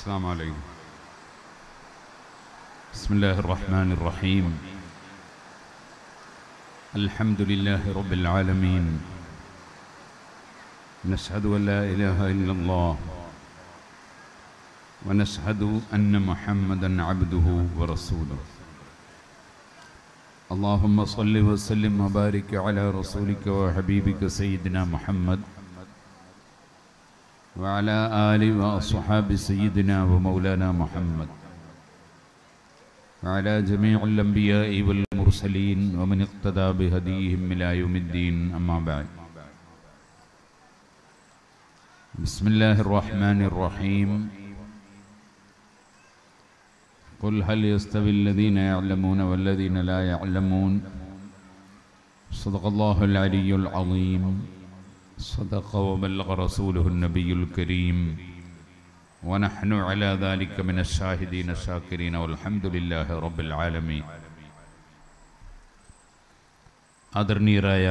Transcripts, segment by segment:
السلام عليكم بسم الله الرحمن الرحيم الحمد لله رب العالمين نشهد أن لا إله إلا الله ونشهد أن محمدا عبده ورسوله اللهم صل وسلم وبارك على رسولك وحبيبك سيدنا محمد وعلى آل وأصحاب سيدنا ومولانا محمد وعلى جميع الأنبياء والمرسلين ومن اقتدى بهديهم إلى يوم الدين أما بعد بسم الله الرحمن الرحيم قل هل يستوي الذين يعلمون والذين لا يعلمون صدق الله العلي العظيم صدق وبلغ رسوله النبي الكريم ونحن على ذلك من الشاهدين الشاكرين والحمد لله رب العالمين ആദരണീയരായ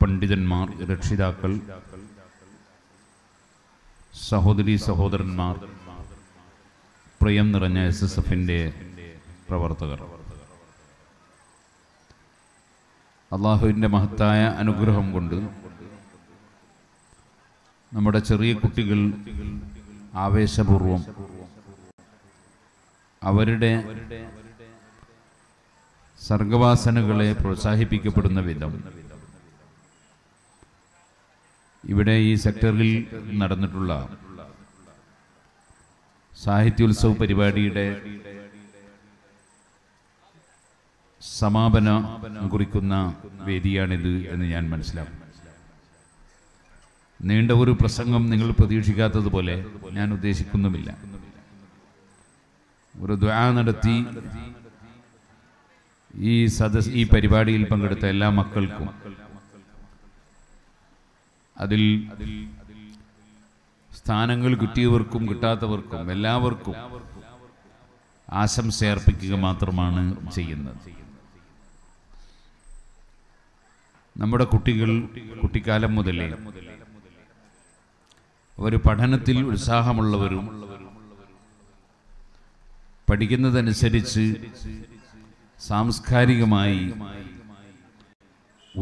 പണ്ഡിതന്മാർ രക്ഷിതാക്കൾ സഹോദരി സഹോദരന്മാർ പ്രിയം നിറഞ്ഞ എസ് എസ് എഫിൻ്റെ പ്രവർത്തകർ അള്ളാഹുവിൻ്റെ മഹത്തായ അനുഗ്രഹം കൊണ്ട് നമ്മുടെ ചെറിയ കുട്ടികൾ ആവേശപൂർവം അവരുടെ സർഗവാസനകളെ പ്രോത്സാഹിപ്പിക്കപ്പെടുന്ന വിധം ഇവിടെ ഈ സെക്ടറിൽ നടന്നിട്ടുള്ള സാഹിത്യോത്സവ പരിപാടിയുടെ സമാപന കുറിക്കുന്ന വേദിയാണിത് എന്ന് ഞാൻ മനസ്സിലാക്കുന്നു നീണ്ട ഒരു പ്രസംഗം നിങ്ങൾ പ്രതീക്ഷിക്കാത്തതുപോലെ ഞാൻ ഉദ്ദേശിക്കുന്നുമില്ല ഒരു ദ്വാ നടത്തി ഈ സദസ് ഈ പരിപാടിയിൽ പങ്കെടുത്ത എല്ലാ മക്കൾക്കും അതിൽ സ്ഥാനങ്ങൾ കിട്ടിയവർക്കും കിട്ടാത്തവർക്കും എല്ലാവർക്കും ആശംസ അർപ്പിക്കുക മാത്രമാണ് ചെയ്യുന്നത് നമ്മുടെ കുട്ടികൾ കുട്ടിക്കാലം മുതലേ അവർ പഠനത്തിൽ ഉത്സാഹമുള്ളവരും പഠിക്കുന്നതനുസരിച്ച് സാംസ്കാരികമായി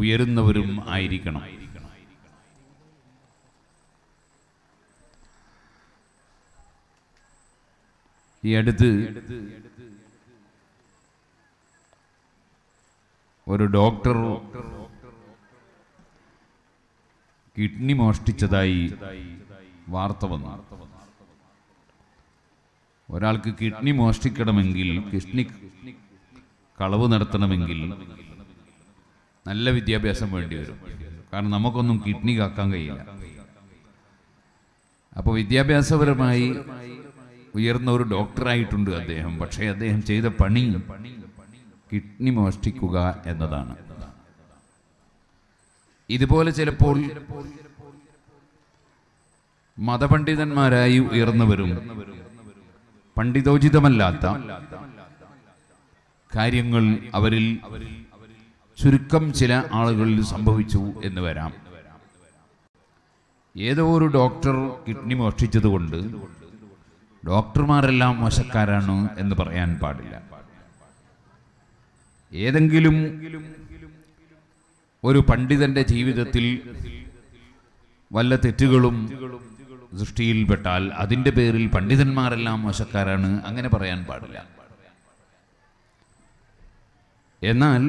ഉയരുന്നവരും ആയിരിക്കണം ഈ അടുത്ത് ഒരു ഡോക്ടർ കിഡ്നി മോഷ്ടിച്ചതായി വാർത്ത വന്നു ഒരാൾക്ക് കിഡ്നി മോഷ്ടിക്കണമെങ്കിൽ കിഡ്നി കളവ് നടത്തണമെങ്കിൽ നല്ല വിദ്യാഭ്യാസം വേണ്ടി വരും കാരണം നമുക്കൊന്നും കിഡ്നി കാക്കാൻ കഴിയില്ല അപ്പോൾ വിദ്യാഭ്യാസപരമായി ഉയർന്ന ഒരു ഡോക്ടറായിട്ടുണ്ട് അദ്ദേഹം പക്ഷേ അദ്ദേഹം ചെയ്ത പണി കിഡ്നി മോഷ്ടിക്കുക എന്നതാണ് ഇതുപോലെ ചിലപ്പോൾ മതപണ്ഡിതന്മാരായി ഉയർന്നവരും പണ്ഡിതോചിതമല്ലാത്ത കാര്യങ്ങൾ അവരിൽ ചുരുക്കം ചില ആളുകളിൽ സംഭവിച്ചു എന്ന് വരാം ഏതോ ഒരു ഡോക്ടർ കിഡ്നി മോഷ്ടിച്ചതുകൊണ്ട് ഡോക്ടർമാരെല്ലാം മോശക്കാരാണ് എന്ന് പറയാൻ പാടില്ല ഏതെങ്കിലും ഒരു പണ്ഡിതന്റെ ജീവിതത്തിൽ വല്ല തെറ്റുകളും സൃഷ്ടിയിൽപ്പെട്ടാൽ അതിൻ്റെ പേരിൽ പണ്ഡിതന്മാരെല്ലാം മോശക്കാരാണ് അങ്ങനെ പറയാൻ പാടില്ല എന്നാൽ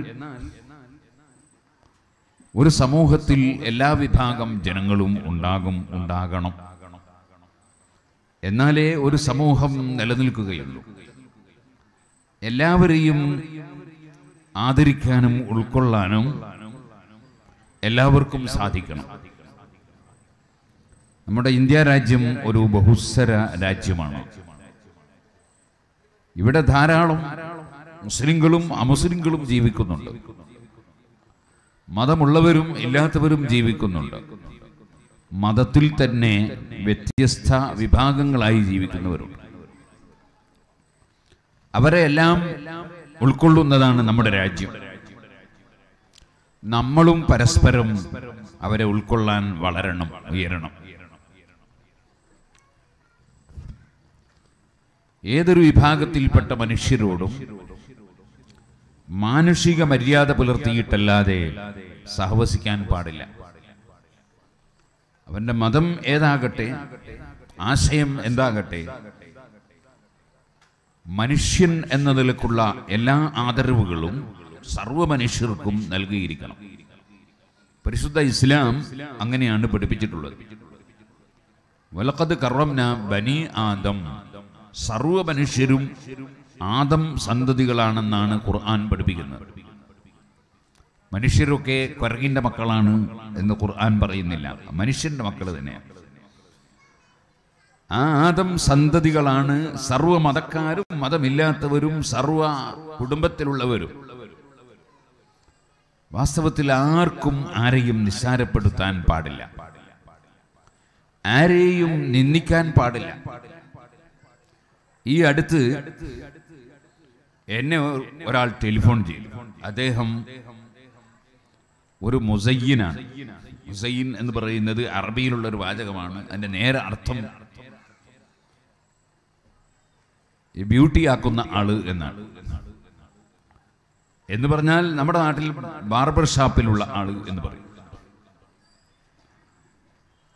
ഒരു സമൂഹത്തിൽ എല്ലാ വിഭാഗം ജനങ്ങളും ഉണ്ടാകും ഉണ്ടാകണം എന്നാലേ ഒരു സമൂഹം നിലനിൽക്കുകയുള്ളൂ എല്ലാവരെയും ആദരിക്കാനും ഉൾക്കൊള്ളാനും എല്ലാവർക്കും സാധിക്കണം നമ്മുടെ ഇന്ത്യ രാജ്യം ഒരു ബഹുസ്വര രാജ്യമാണ് ഇവിടെ ധാരാളം മുസ്ലിങ്ങളും അമുസ്ലിങ്ങളും ജീവിക്കുന്നുണ്ട് മതമുള്ളവരും ഇല്ലാത്തവരും ജീവിക്കുന്നുണ്ട് മതത്തിൽ തന്നെ വ്യത്യസ്ത വിഭാഗങ്ങളായി ജീവിക്കുന്നവരുണ്ട് അവരെ എല്ലാം ഉൾക്കൊള്ളുന്നതാണ് നമ്മുടെ രാജ്യം നമ്മളും പരസ്പരം അവരെ ഉൾക്കൊള്ളാൻ വളരണം ഉയരണം ഏതൊരു വിഭാഗത്തിൽപ്പെട്ട മനുഷ്യരോടും മാനുഷിക മര്യാദ പുലർത്തിയിട്ടല്ലാതെ സഹവസിക്കാൻ പാടില്ല അവന്റെ മതം ഏതാകട്ടെ ആശയം എന്താകട്ടെ മനുഷ്യൻ എന്ന നിലക്കുള്ള എല്ലാ ആദരവുകളും സർവ മനുഷ്യർക്കും നൽകിയിരിക്കണം പരിശുദ്ധ ഇസ്ലാം അങ്ങനെയാണ് പഠിപ്പിച്ചിട്ടുള്ളത് വലക്കത് കറം ബനി ആദം സർവ മനുഷ്യരും ആദം സന്തതികളാണെന്നാണ് ഖുർആൻ പഠിപ്പിക്കുന്നത് മനുഷ്യരൊക്കെ കൊരകിൻ്റെ മക്കളാണ് എന്ന് ഖുർആൻ പറയുന്നില്ല മനുഷ്യൻ്റെ മക്കൾ തന്നെയാണ് ആ ആദം സന്തതികളാണ് സർവ മതക്കാരും മതമില്ലാത്തവരും സർവ കുടുംബത്തിലുള്ളവരും വാസ്തവത്തിൽ ആർക്കും ആരെയും നിസ്സാരപ്പെടുത്താൻ പാടില്ല ആരെയും നിന്ദിക്കാൻ പാടില്ല ഈ അടുത്ത് എന്നെ ഒരാൾ ടെലിഫോൺ ചെയ്തു അദ്ദേഹം ഒരു മുസയ്യനാണ് മുസയ്യൻ എന്ന് പറയുന്നത് അറബിയിലുള്ള ഒരു വാചകമാണ് അതിന്റെ നേരെ അർത്ഥം ബ്യൂട്ടിയാക്കുന്ന ആള് എന്നാണ് എന്ന് പറഞ്ഞാൽ നമ്മുടെ നാട്ടിൽ ബാർബർ ഷാപ്പിലുള്ള ആള് എന്ന് പറയും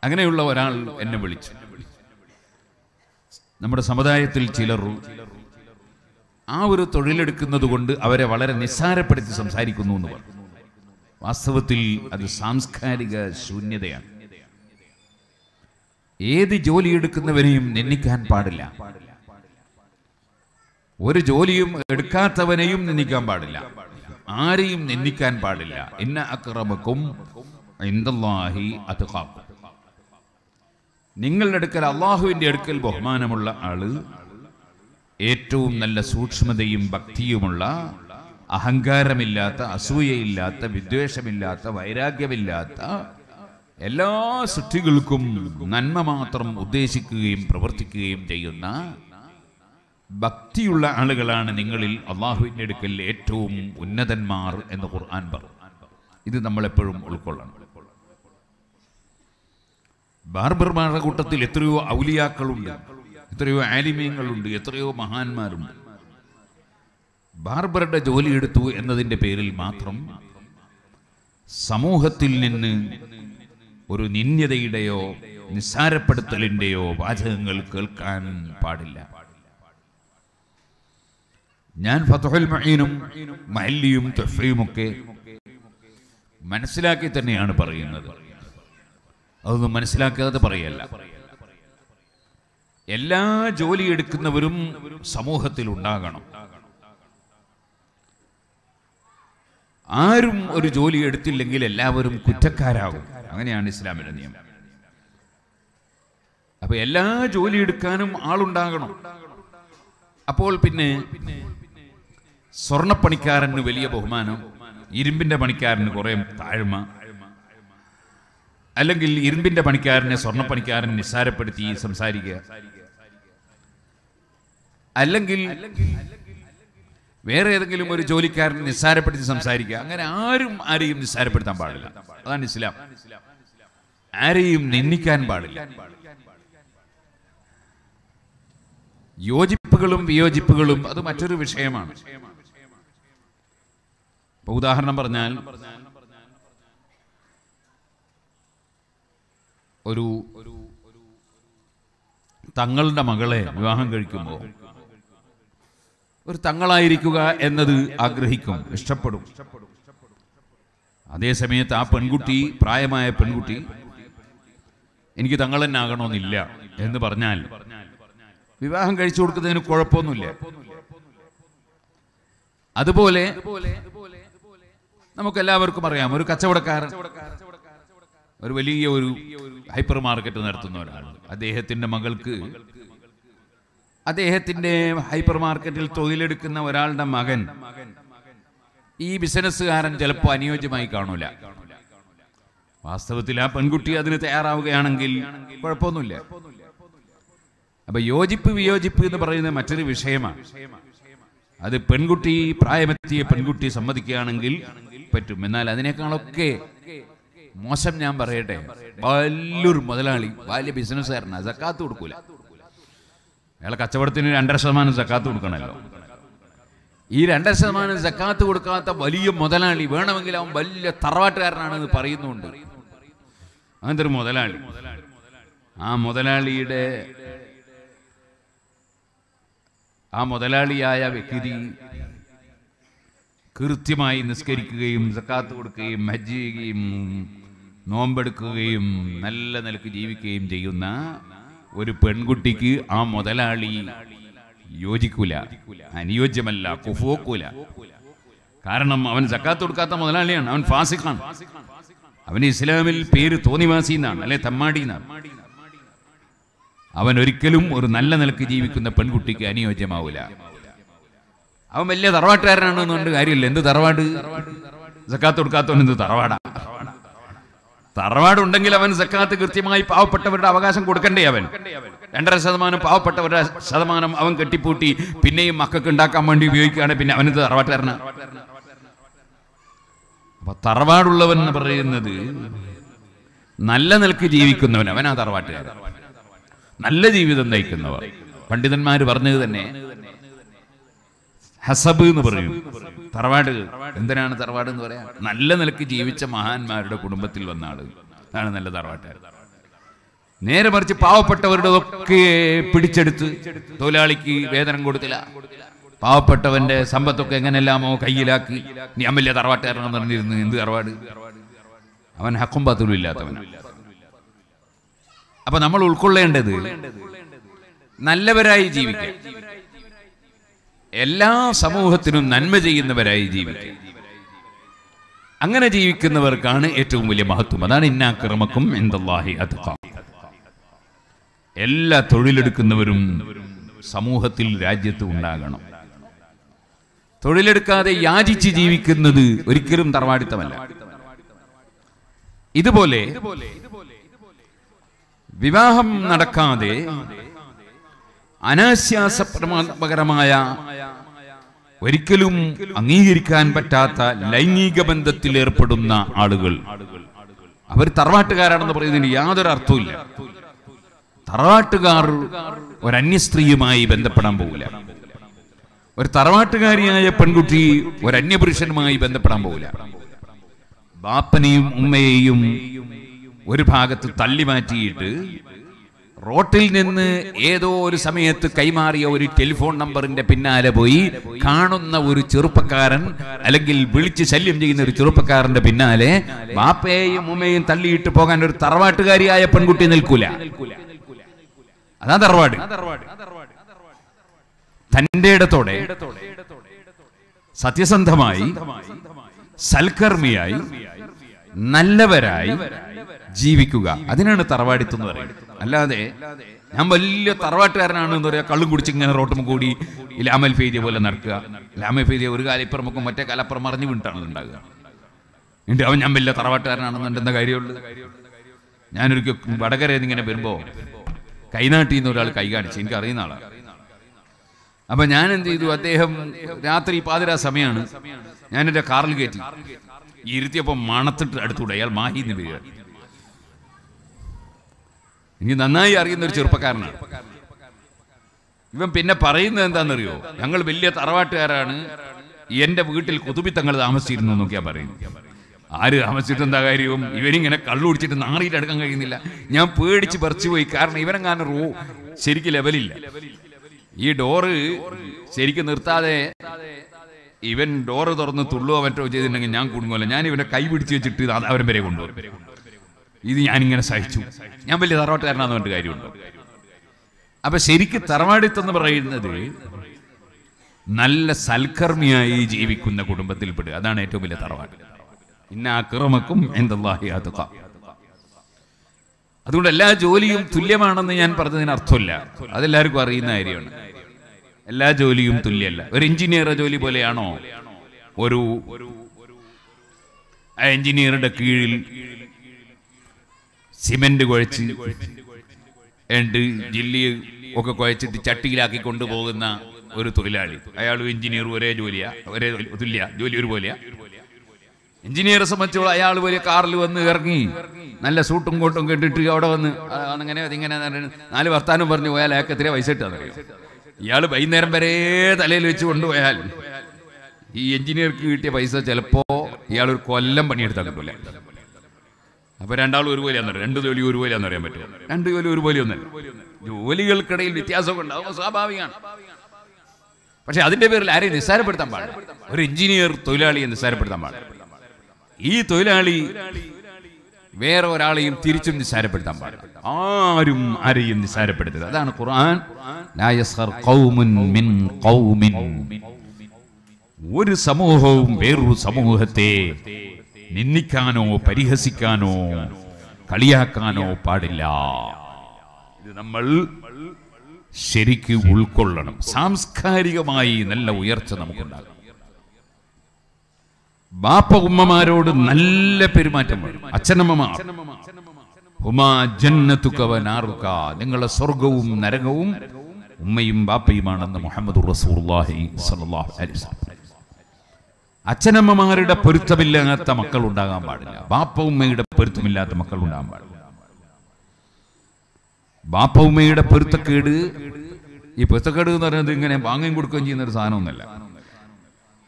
അങ്ങനെയുള്ള ഒരാൾ എന്നെ വിളിച്ചു നമ്മുടെ സമുദായത്തിൽ ചിലർ ആ ഒരു തൊഴിലെടുക്കുന്നത് കൊണ്ട് അവരെ വളരെ നിസ്സാരപ്പെടുത്തി സംസാരിക്കുന്നു എന്ന് പറഞ്ഞു വാസ്തവത്തിൽ അത് സാംസ്കാരിക ശൂന്യതയാണ് ഏത് ജോലിയെടുക്കുന്നവരെയും നിന്ദിക്കാൻ പാടില്ല ഒരു ജോലിയും എടുക്കാത്തവനെയും നിന്ദിക്കാൻ പാടില്ല ആരെയും നിന്ദിക്കാൻ പാടില്ല എന്ന അക്രമക്കും എന്തല്ലാഹി അത് കാക്കും നിങ്ങളുടെ അടുക്കൽ അള്ളാഹുവിൻ്റെ അടുക്കൽ ബഹുമാനമുള്ള ആള് ഏറ്റവും നല്ല സൂക്ഷ്മതയും ഭക്തിയുമുള്ള അഹങ്കാരമില്ലാത്ത അസൂയയില്ലാത്ത വിദ്വേഷമില്ലാത്ത വൈരാഗ്യമില്ലാത്ത എല്ലാ സൃഷ്ടികൾക്കും നന്മ മാത്രം ഉദ്ദേശിക്കുകയും പ്രവർത്തിക്കുകയും ചെയ്യുന്ന ഭക്തിയുള്ള ആളുകളാണ് നിങ്ങളിൽ അള്ളാഹുവിൻ്റെ അടുക്കൽ ഏറ്റവും ഉന്നതന്മാർ എന്ന് ഖുർആൻ പറഞ്ഞു ഇത് നമ്മളെപ്പോഴും ഉൾക്കൊള്ളണം ബാർബർ കൂട്ടത്തിൽ എത്രയോ ഔലിയാക്കളുണ്ട് എത്രയോ ആലിമ്യങ്ങളുണ്ട് എത്രയോ മഹാന്മാരുണ്ട് ബാർബറുടെ എടുത്തു എന്നതിൻ്റെ പേരിൽ മാത്രം സമൂഹത്തിൽ നിന്ന് ഒരു നിന്യതയുടെയോ നിസ്സാരപ്പെടുത്തലിൻ്റെയോ വാചകങ്ങൾ കേൾക്കാൻ പാടില്ല ഞാൻ ഫതുഹൽ മഹീനും മഹല്ലിയും തൊഫയും ഒക്കെ മനസ്സിലാക്കി തന്നെയാണ് പറയുന്നത് അതൊന്നും മനസ്സിലാക്കാതെ പറയല്ല എല്ലാ ജോലി എടുക്കുന്നവരും സമൂഹത്തിൽ ഉണ്ടാകണം ആരും ഒരു ജോലി എടുത്തില്ലെങ്കിൽ എല്ലാവരും കുറ്റക്കാരാകും അങ്ങനെയാണ് ഇസ്ലാമിന്റെ നിയമം അപ്പൊ എല്ലാ ജോലി എടുക്കാനും ആളുണ്ടാകണം അപ്പോൾ പിന്നെ സ്വർണപ്പണിക്കാരന് വലിയ ബഹുമാനം ഇരുമ്പിന്റെ പണിക്കാരന് കുറെ താഴ്മ അല്ലെങ്കിൽ ഇരുമ്പിന്റെ പണിക്കാരനെ സ്വർണ്ണപ്പണിക്കാരൻ നിസ്സാരപ്പെടുത്തി സംസാരിക്കുക അല്ലെങ്കിൽ വേറെ ഏതെങ്കിലും ഒരു ജോലിക്കാരൻ നിസ്സാരപ്പെടുത്തി സംസാരിക്കുക അങ്ങനെ ആരും ആരെയും നിസ്സാരപ്പെടുത്താൻ പാടില്ല അതാണ് ഇസ്ലാം ആരെയും നിന്ദിക്കാൻ പാടില്ല യോജിപ്പുകളും വിയോജിപ്പുകളും അത് മറ്റൊരു വിഷയമാണ് ഉദാഹരണം പറഞ്ഞാൽ ഒരു തങ്ങളുടെ മകളെ വിവാഹം കഴിക്കുമ്പോൾ ഒരു തങ്ങളായിരിക്കുക എന്നത് ആഗ്രഹിക്കും ഇഷ്ടപ്പെടും അതേസമയത്ത് ആ പെൺകുട്ടി പ്രായമായ പെൺകുട്ടി എനിക്ക് തങ്ങൾ തന്നെ ആകണമെന്നില്ല എന്ന് പറഞ്ഞാൽ വിവാഹം കഴിച്ചു കൊടുക്കുന്നതിന് കുഴപ്പമൊന്നുമില്ല അതുപോലെ നമുക്കെല്ലാവർക്കും അറിയാം ഒരു കച്ചവടക്കാരൻ ഒരു വലിയ ഒരു ഹൈപ്പർ മാർക്കറ്റ് നടത്തുന്ന ഒരാൾ അദ്ദേഹത്തിൻ്റെ മകൾക്ക് അദ്ദേഹത്തിൻ്റെ ഹൈപ്പർ മാർക്കറ്റിൽ തൊഴിലെടുക്കുന്ന ഒരാളുടെ മകൻ ഈ ബിസിനസ്സുകാരൻ ചിലപ്പോൾ അനുയോജ്യമായി കാണൂല വാസ്തവത്തിൽ ആ പെൺകുട്ടി അതിന് തയ്യാറാവുകയാണെങ്കിൽ കുഴപ്പമൊന്നുമില്ല അപ്പൊ യോജിപ്പ് വിയോജിപ്പ് എന്ന് പറയുന്ന മറ്റൊരു വിഷയമാണ് അത് പെൺകുട്ടി പ്രായമെത്തിയ പെൺകുട്ടി സമ്മതിക്കുകയാണെങ്കിൽ പറ്റും എന്നാൽ അതിനേക്കാളൊക്കെ മോശം ഞാൻ പറയട്ടെ വലിയൊരു മുതലാളി വലിയ ബിസിനസ്സുകാരനാ സക്കാത്ത് കൊടുക്കൂല അയാളെ കച്ചവടത്തിന് രണ്ടര ശതമാനം സക്കാത്ത് കൊടുക്കണമല്ലോ ഈ രണ്ടര ശതമാനം സക്കാത്ത് കൊടുക്കാത്ത വലിയ മുതലാളി വേണമെങ്കിൽ അവൻ വലിയ തറവാട്ടുകാരനാണെന്ന് പറയുന്നുണ്ട് അങ്ങനത്തെ ഒരു മുതലാളി ആ മുതലാളിയുടെ ആ മുതലാളിയായ വ്യക്തി കൃത്യമായി നിസ്കരിക്കുകയും സക്കാത്ത് കൊടുക്കുകയും ഹജ്ജ് ചെയ്യുകയും നോമ്പെടുക്കുകയും നല്ല നിലക്ക് ജീവിക്കുകയും ചെയ്യുന്ന ഒരു പെൺകുട്ടിക്ക് ആ മുതലാളി യോജിക്കൂല അനുയോജ്യമല്ല കുഫോക്കൂല കാരണം അവൻ സക്കാത്ത് കൊടുക്കാത്ത മുതലാളിയാണ് അവൻ ഫാസിഖാണ് അവൻ ഇസ്ലാമിൽ പേര് തോന്നിവാസി എന്നാണ് അല്ലെ തമ്മാടി എന്നാണ് അവൻ ഒരിക്കലും ഒരു നല്ല നിലക്ക് ജീവിക്കുന്ന പെൺകുട്ടിക്ക് അനുയോജ്യമാവൂല അവൻ വലിയ തറവാട്ടുകാരനാണെന്നുണ്ട് കാര്യമില്ല എന്ത് തറവാട് സക്കാത്ത് കൊടുക്കാത്തവൻ എന്ത് തറവാടാ തറവാടുണ്ടെങ്കിൽ അവൻ സക്കാത്ത് കൃത്യമായി പാവപ്പെട്ടവരുടെ അവകാശം കൊടുക്കണ്ടേ അവൻ രണ്ടര ശതമാനം പാവപ്പെട്ടവരുടെ ശതമാനം അവൻ കെട്ടിപ്പൂട്ടി പിന്നെയും മക്കൾക്ക് ഉണ്ടാക്കാൻ വേണ്ടി ഉപയോഗിക്കുകയാണ് പിന്നെ അവനത് തറവാട്ടുകാരന അപ്പൊ തറവാടുള്ളവൻ എന്ന് പറയുന്നത് നല്ല നിലക്ക് ജീവിക്കുന്നവൻ അവനാ തറവാട്ടുകാരൻ നല്ല ജീവിതം നയിക്കുന്നവർ പണ്ഡിതന്മാർ പറഞ്ഞത് തന്നെ ഹസബ് എന്ന് പറയും തറവാട് എന്തിനാണ് തറവാട് എന്ന് പറയാ നല്ല നിലക്ക് ജീവിച്ച മഹാന്മാരുടെ കുടുംബത്തിൽ വന്ന ആള് അതാണ് നല്ല തറവാട്ടുകാർ നേരെ മറിച്ച് പാവപ്പെട്ടവരുടെ ഒക്കെ പിടിച്ചെടുത്ത് തൊഴിലാളിക്ക് വേതനം കൊടുത്തില്ല പാവപ്പെട്ടവന്റെ സമ്പത്തൊക്കെ എങ്ങനെല്ലാമോ കയ്യിലാക്കി ഞാൻ വലിയ തറവാട്ടുകാരനെന്ന് പറഞ്ഞിരുന്നു എന്ത് തറവാട് അവൻ ഹക്കും പാത്തലും ഇല്ലാത്തവൻ അപ്പൊ നമ്മൾ ഉൾക്കൊള്ളേണ്ടത് നല്ലവരായി ജീവിക്കാം എല്ലാ സമൂഹത്തിനും നന്മ ചെയ്യുന്നവരായി ജീവിക്കുക അങ്ങനെ ജീവിക്കുന്നവർക്കാണ് ഏറ്റവും വലിയ മഹത്വം അതാണ് ഇന്നാക്രമക്കും എന്തല്ലാഹി അത്ക എല്ലാ തൊഴിലെടുക്കുന്നവരും സമൂഹത്തിൽ രാജ്യത്ത് ഉണ്ടാകണം തൊഴിലെടുക്കാതെ യാചിച്ച് ജീവിക്കുന്നത് ഒരിക്കലും തറവാടിത്തമല്ല ഇതുപോലെ വിവാഹം നടക്കാതെ അനാശ്യാസപരമായ ഒരിക്കലും അംഗീകരിക്കാൻ പറ്റാത്ത ലൈംഗിക ബന്ധത്തിൽ ഏർപ്പെടുന്ന ആളുകൾ അവർ തറവാട്ടുകാരാണെന്ന് പറയുന്നതിന് യാതൊരു അർത്ഥവുമില്ല തറവാട്ടുകാർ ഒരു അന്യസ്ത്രീയുമായി ബന്ധപ്പെടാൻ പോകില്ല ഒരു തറവാട്ടുകാരിയായ പെൺകുട്ടി ഒരു അന്യപുരുഷനുമായി ബന്ധപ്പെടാൻ പോകില്ല ബാപ്പനെയും ഉമ്മയെയും ഒരു ഭാഗത്ത് തള്ളി മാറ്റിയിട്ട് റോട്ടിൽ നിന്ന് ഏതോ ഒരു സമയത്ത് കൈമാറിയ ഒരു ടെലിഫോൺ നമ്പറിന്റെ പിന്നാലെ പോയി കാണുന്ന ഒരു ചെറുപ്പക്കാരൻ അല്ലെങ്കിൽ വിളിച്ച് ശല്യം ചെയ്യുന്ന ഒരു ചെറുപ്പക്കാരന്റെ പിന്നാലെ ബാപ്പയെയും ഉമ്മയും തള്ളിയിട്ട് പോകാൻ ഒരു തറവാട്ടുകാരിയായ പെൺകുട്ടി നിൽക്കൂല അതാ തറവാട് തന്റെ ഇടത്തോടെ സത്യസന്ധമായി സൽക്കർമ്മിയായി നല്ലവരായി ജീവിക്കുക അതിനാണ് തറവാടിത്വം പറയുന്നത് അല്ലാതെ ഞാൻ വലിയ തറവാട്ടുകാരനാണ് എന്ന് പറയാ കള്ളും കുടിച്ച് ഇങ്ങനെ റോട്ടും കൂടി ലാമൽ ഫെയ്തിയ പോലെ നടക്കുക ലാമൽ ഫെയ്തിയ ഒരു മുക്കും മറ്റേ കാലപ്പുറം മറിഞ്ഞു വീണിട്ടാണ് ഉണ്ടാകുക അവൻ ഞാൻ വലിയ തറവാട്ടുകാരനാണെന്നുണ്ടെന്ന കാര്യമുള്ളത് ഞാനൊരിക്കൽ വടകരയിൽ ഇങ്ങനെ വരുമ്പോ കൈനാട്ടിൽ നിന്ന് ഒരാൾ കൈ കാണിച്ചു എനിക്ക് അറിയുന്ന ആളാണ് അപ്പൊ ഞാൻ എന്ത് ചെയ്തു അദ്ദേഹം രാത്രി പാതിരാ സമയമാണ് ഞാൻ എന്റെ കാറിൽ കയറ്റി ഇരുത്തിയപ്പോൾ മണത്തിട്ട് അടുത്തൂടെ അയാൾ മാഹി എന്ന് പേര് ഇനി നന്നായി അറിയുന്ന ഒരു ചെറുപ്പക്കാരനാണ് ഇവൻ പിന്നെ പറയുന്നത് എന്താണെന്നറിയോ ഞങ്ങൾ വലിയ തറവാട്ടുകാരാണ് എൻ്റെ വീട്ടിൽ തങ്ങൾ താമസിച്ചിരുന്നു എന്നൊക്കെയാ പറയുന്നു ആര് താമസിച്ചിട്ട് എന്താ കാര്യവും ഇവനിങ്ങനെ കള്ളുടിച്ചിട്ട് നാറിയിട്ടെടുക്കാൻ കഴിയുന്നില്ല ഞാൻ പേടിച്ച് പറിച്ചു പോയി കാരണം ഇവനെങ്ങാനും റോ ശരിക്കും ലെവലില്ല ഈ ഡോറ് ശരിക്കും നിർത്താതെ ഇവൻ ഡോറ് തുറന്ന് തുള്ളുകയോ മറ്റോ ചെയ്തിട്ടുണ്ടെങ്കിൽ ഞാൻ കുടുങ്ങുമല്ലോ ഞാൻ ഇവനെ കൈ പിടിച്ച് വെച്ചിട്ട് അവൻ വരെ കൊണ്ടുപോകും ഇത് ഞാനിങ്ങനെ സഹിച്ചു ഞാൻ വലിയ തറവാട്ടുകാരനാന്ന് പറഞ്ഞ കാര്യമുണ്ടോ അപ്പൊ ശരിക്ക് തറവാടിത്തെന്ന് പറയുന്നത് നല്ല സൽക്കർമ്മിയായി ജീവിക്കുന്ന കുടുംബത്തിൽപ്പെടുക അതാണ് ഏറ്റവും വലിയ തറവാട് ഇന്ന അക്രമക്കും എന്തല്ലാഹിയാതുക അതുകൊണ്ട് എല്ലാ ജോലിയും തുല്യമാണെന്ന് ഞാൻ പറഞ്ഞതിന് അർത്ഥമില്ല അതെല്ലാവർക്കും അറിയുന്ന കാര്യമാണ് എല്ലാ ജോലിയും തുല്യമല്ല ഒരു എഞ്ചിനീയറുടെ ജോലി പോലെയാണോ ഒരു എഞ്ചിനീയറുടെ കീഴിൽ സിമെന്റ് കുഴച്ച് എന്നിട്ട് ജില്ലി ഒക്കെ കുഴച്ചിട്ട് ചട്ടിയിലാക്കി കൊണ്ടുപോകുന്ന ഒരു തൊഴിലാളി അയാളും എഞ്ചിനീയറും ഒരേ ജോലിയാ ഒരേ തുല്യ ജോലി ഒരുപോലെയാ എഞ്ചിനീയറെ സംബന്ധിച്ചോളം അയാൾ വലിയ കാറിൽ വന്ന് ഇറങ്ങി നല്ല സൂട്ടും കോട്ടും കെട്ടിട്ട് അവിടെ വന്ന് അങ്ങനെ അതിങ്ങനെ നാല് വർത്താനം പറഞ്ഞു പോയാൽ അയാൾക്ക് എത്ര പൈസ ഇട്ടാന്നറിയോ ഇയാൾ വൈകുന്നേരം വരെ തലയിൽ വെച്ച് കൊണ്ടുപോയാൽ ഈ എഞ്ചിനീയർക്ക് കിട്ടിയ പൈസ ചിലപ്പോ ഇയാൾ ഒരു കൊല്ലം പണിയെടുത്താൽ കിട്ടൂല അപ്പോൾ രണ്ടാളും ഒരുപോലെയാന്ന് പറയാം രണ്ട് ജോലി ഒരുപോലെയാന്ന് അറിയാൻ പറ്റും രണ്ട് ജോലി ഒരുപോലെയൊന്നല്ല ജോലികൾക്കിടയിൽ വ്യത്യാസമൊക്കെ ഉണ്ടാവും സ്വാഭാവികമാണ് പക്ഷെ അതിന്റെ പേരിൽ ആരെയും നിസ്സാരപ്പെടുത്താൻ പാടില്ല ഒരു എഞ്ചിനീയർ തൊഴിലാളിയെ നിസ്സാരപ്പെടുത്താൻ പാടില്ല ഈ തൊഴിലാളി വേറെ ഒരാളെയും തിരിച്ചും നിസ്സാരപ്പെടുത്താൻ പാടില്ല ആരും ആരെയും നിസ്സാരപ്പെടുത്തരുത് അതാണ് ഖുർആൻ മിൻ ഒരു സമൂഹവും വേറൊരു സമൂഹത്തെ നിന്ദിക്കാനോ പരിഹസിക്കാനോ കളിയാക്കാനോ പാടില്ല ഇത് നമ്മൾ ശരിക്ക് ഉൾക്കൊള്ളണം സാംസ്കാരികമായി നല്ല ഉയർച്ച നമുക്കുണ്ടാകും ബാപ്പ ഉമ്മമാരോട് നല്ല പെരുമാറ്റം വേണം അച്ഛനമ്മമാർ ഉമാ ജന്നത്തുക്കവനാറുക നിങ്ങളുടെ സ്വർഗവും നരകവും ഉമ്മയും ബാപ്പയുമാണെന്ന് മുഹമ്മദ് റസൂർ അലൈഹി അച്ഛനമ്മമാരുടെ പൊരുത്തമില്ലാത്ത മക്കൾ ഉണ്ടാകാൻ പാടില്ല ബാപ്പ ഉമ്മയുടെ പൊരുത്തമില്ലാത്ത മക്കൾ ഉണ്ടാകാൻ പാടില്ല ബാപ്പ ഉമ്മയുടെ പൊരുത്തക്കേട് ഈ പൊരുത്തക്കേട് എന്ന് പറയുന്നത് ഇങ്ങനെ വാങ്ങുകയും കൊടുക്കുകയും ചെയ്യുന്ന ഒരു സാധനമൊന്നുമല്ല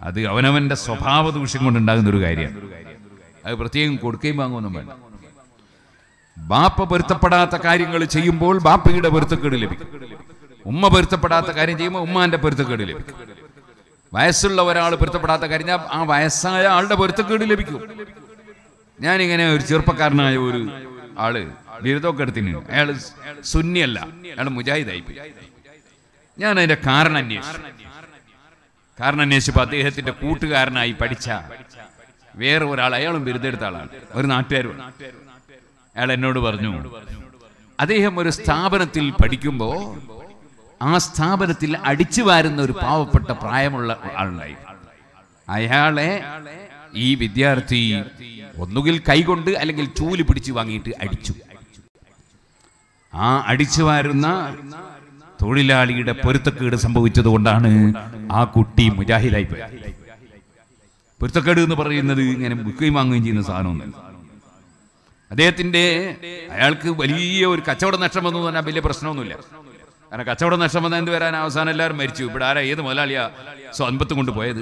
അത് അവനവന്റെ സ്വഭാവ ദൂഷ്യം കൊണ്ടുണ്ടാകുന്ന ഒരു കാര്യമാണ് അത് പ്രത്യേകം കൊടുക്കുകയും വാങ്ങുകയൊന്നും വേണ്ട ബാപ്പ പൊരുത്തപ്പെടാത്ത കാര്യങ്ങൾ ചെയ്യുമ്പോൾ ബാപ്പയുടെ പൊരുത്തക്കേട് ലഭിക്കും ഉമ്മ പൊരുത്തപ്പെടാത്ത കാര്യം ചെയ്യുമ്പോൾ ഉമ്മാന്റെ പൊരുത്തക്കേട് ലഭിക്കും വയസ്സുള്ള ഒരാൾ പൊരുത്തപ്പെടാത്ത കഴിഞ്ഞാൽ ആ വയസ്സായ ആളുടെ പൊരുത്തക്കേട് ലഭിക്കും ഞാനിങ്ങനെ ഒരു ചെറുപ്പക്കാരനായ ഒരു ആള് ബിരുദമൊക്കെ എടുത്തിന് അയാൾ സുന്നിയല്ല അയാൾ മുജാഹിദായി പോയി ഞാൻ അതിന്റെ കാരണം അന്വേഷിച്ചു കാരണം അന്വേഷിച്ചപ്പോൾ അദ്ദേഹത്തിന്റെ കൂട്ടുകാരനായി പഠിച്ച വേറെ ഒരാൾ അയാളും ബിരുദെടുത്ത ആളാണ് ഒരു നാട്ടുകാരും അയാൾ എന്നോട് പറഞ്ഞു അദ്ദേഹം ഒരു സ്ഥാപനത്തിൽ പഠിക്കുമ്പോൾ ആ സ്ഥാപനത്തിൽ അടിച്ചു വാരുന്ന ഒരു പാവപ്പെട്ട പ്രായമുള്ള ആളുണ്ടായി അയാളെ ഈ വിദ്യാർത്ഥി ഒന്നുകിൽ കൈകൊണ്ട് അല്ലെങ്കിൽ ചൂല് പിടിച്ച് വാങ്ങിയിട്ട് അടിച്ചു ആ അടിച്ചു വാരുന്ന തൊഴിലാളിയുടെ പൊരുത്തക്കേട് സംഭവിച്ചത് കൊണ്ടാണ് ആ കുട്ടി മുജാഹിദായി പൊരുത്തക്കേട് എന്ന് പറയുന്നത് ഇങ്ങനെ ബുക്കുകയും വാങ്ങുകയും ചെയ്യുന്ന സാധനമൊന്നുമല്ല അദ്ദേഹത്തിന്റെ അയാൾക്ക് വലിയ ഒരു കച്ചവട നഷ്ടം വന്നു പറഞ്ഞാൽ വലിയ പ്രശ്നമൊന്നുമില്ല കാരണം കച്ചവടം നഷ്ടം വന്നാൽ എന്ത് വരാൻ അവസാനം എല്ലാവരും മരിച്ചു ഇവിടെ ആരാ ഏത് മുതലാളിയാ സ്വന്തത്ത് കൊണ്ടുപോയത്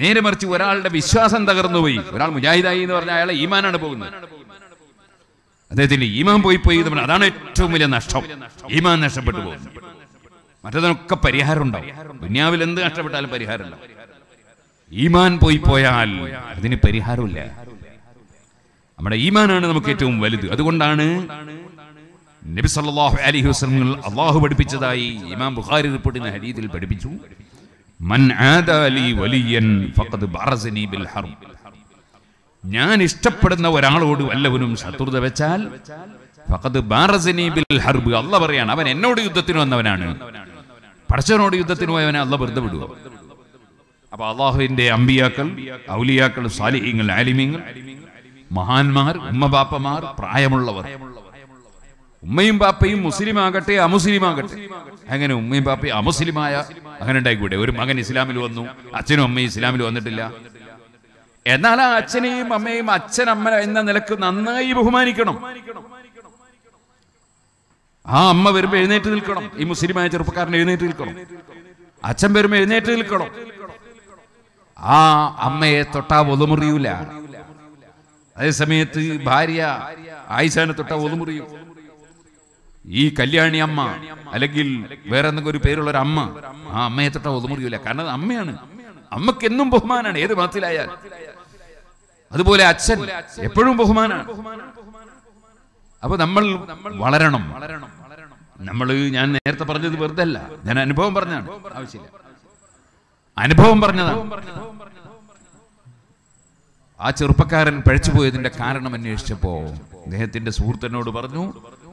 നേരെ മറിച്ച് ഒരാളുടെ വിശ്വാസം തകർന്നുപോയി ഒരാൾ മുജാഹിദായി എന്ന് പറഞ്ഞാൽ അയാളെ ഈമാനാണ് പോകുന്നത് അദ്ദേഹത്തിന്റെ ഈമാൻ പോയി പോയി അതാണ് ഏറ്റവും വലിയ നഷ്ടം ഈമാൻ നഷ്ടപ്പെട്ടു പോകും മറ്റതിനൊക്കെ പരിഹാരം ഉണ്ടാവും ദുന്യാവിൽ എന്ത് നഷ്ടപ്പെട്ടാലും പരിഹാരം ഉണ്ടാവും ഈമാൻ പോയി പോയാൽ അതിന് പരിഹാരമില്ല നമ്മുടെ ഈമാനാണ് നമുക്ക് ഏറ്റവും വലുത് അതുകൊണ്ടാണ് നബി സല്ലാഹു അലൈഹി വസല്ലം അള്ളാഹു പഠിപ്പിച്ചതായി ഇമാം ബുഖാരി റിപ്പോർട്ടിന് ഹരീതിൽ പഠിപ്പിച്ചു മൻ വലിയൻ ഫഖദ് ബറസനി ബിൽ ഹർബ് ഞാൻ ഇഷ്ടപ്പെടുന്ന ഒരാളോട് വല്ലവനും ശത്രുത വെച്ചാൽ ഫഖദ് ബാറസനി ബിൽ ഹർബ് അല്ല പറയാണ് അവൻ എന്നോട് യുദ്ധത്തിന് വന്നവനാണ് പടച്ചവനോട് യുദ്ധത്തിന് പോയവനെ അല്ല വെറുതെ വിടുക അപ്പൊ അള്ളാഹുവിന്റെ അമ്പിയാക്കൾ ഔലിയാക്കൾ സാലിഹീങ്ങൾ ആലിമീങ്ങൾ മഹാന്മാർ ഉമ്മബാപ്പമാർ പ്രായമുള്ളവർ ഉമ്മയും പാപ്പയും മുസ്ലിം ആകട്ടെ അമുസ്ലിം ആകട്ടെ അങ്ങനെ ഉമ്മയും പാപ്പയും അമുസ്ലിമായ അങ്ങനെ ഉണ്ടായിക്കൂടെ ഒരു മകൻ ഇസ്ലാമിൽ വന്നു അച്ഛനും അമ്മയും ഇസ്ലാമിൽ വന്നിട്ടില്ല എന്നാൽ ആ അച്ഛനെയും അമ്മയും അച്ഛൻ അമ്മ എന്ന നിലക്ക് നന്നായി ബഹുമാനിക്കണം ആ അമ്മ വരുമ്പോ എഴുന്നേറ്റ് നിൽക്കണം ഈ മുസ്ലിമായ ചെറുപ്പക്കാരൻ എഴുന്നേറ്റ് നിൽക്കണം അച്ഛൻ വരുമ്പോ എഴുന്നേറ്റ് നിൽക്കണം ആ അമ്മയെ തൊട്ടാ ഒതുമുറിയൂല അതേ സമയത്ത് ഭാര്യ ആയിസാനെ തൊട്ടാ ഒതുമുറിയൂ ഈ കല്യാണി അമ്മ അല്ലെങ്കിൽ വേറെ എന്തെങ്കിലും ഒരു പേരുള്ള ഒരു അമ്മ ആ അമ്മയെ തൊട്ടാ ഒതുമുറിയൂല കാരണം അത് അമ്മയാണ് അമ്മക്ക് എന്നും ബഹുമാനാണ് ഏത് മതത്തിലായാൽ അതുപോലെ അച്ഛൻ എപ്പോഴും ബഹുമാനാണ് അപ്പൊ നമ്മൾ വളരണം നമ്മൾ ഞാൻ നേരത്തെ പറഞ്ഞത് വെറുതെ അല്ല ഞാൻ അനുഭവം പറഞ്ഞാണ് ആവശ്യമില്ല അനുഭവം പറഞ്ഞതാണ് ആ ചെറുപ്പക്കാരൻ പഴച്ചുപോയതിന്റെ കാരണം അന്വേഷിച്ചപ്പോ അദ്ദേഹത്തിന്റെ സുഹൃത്തിനോട് പറഞ്ഞു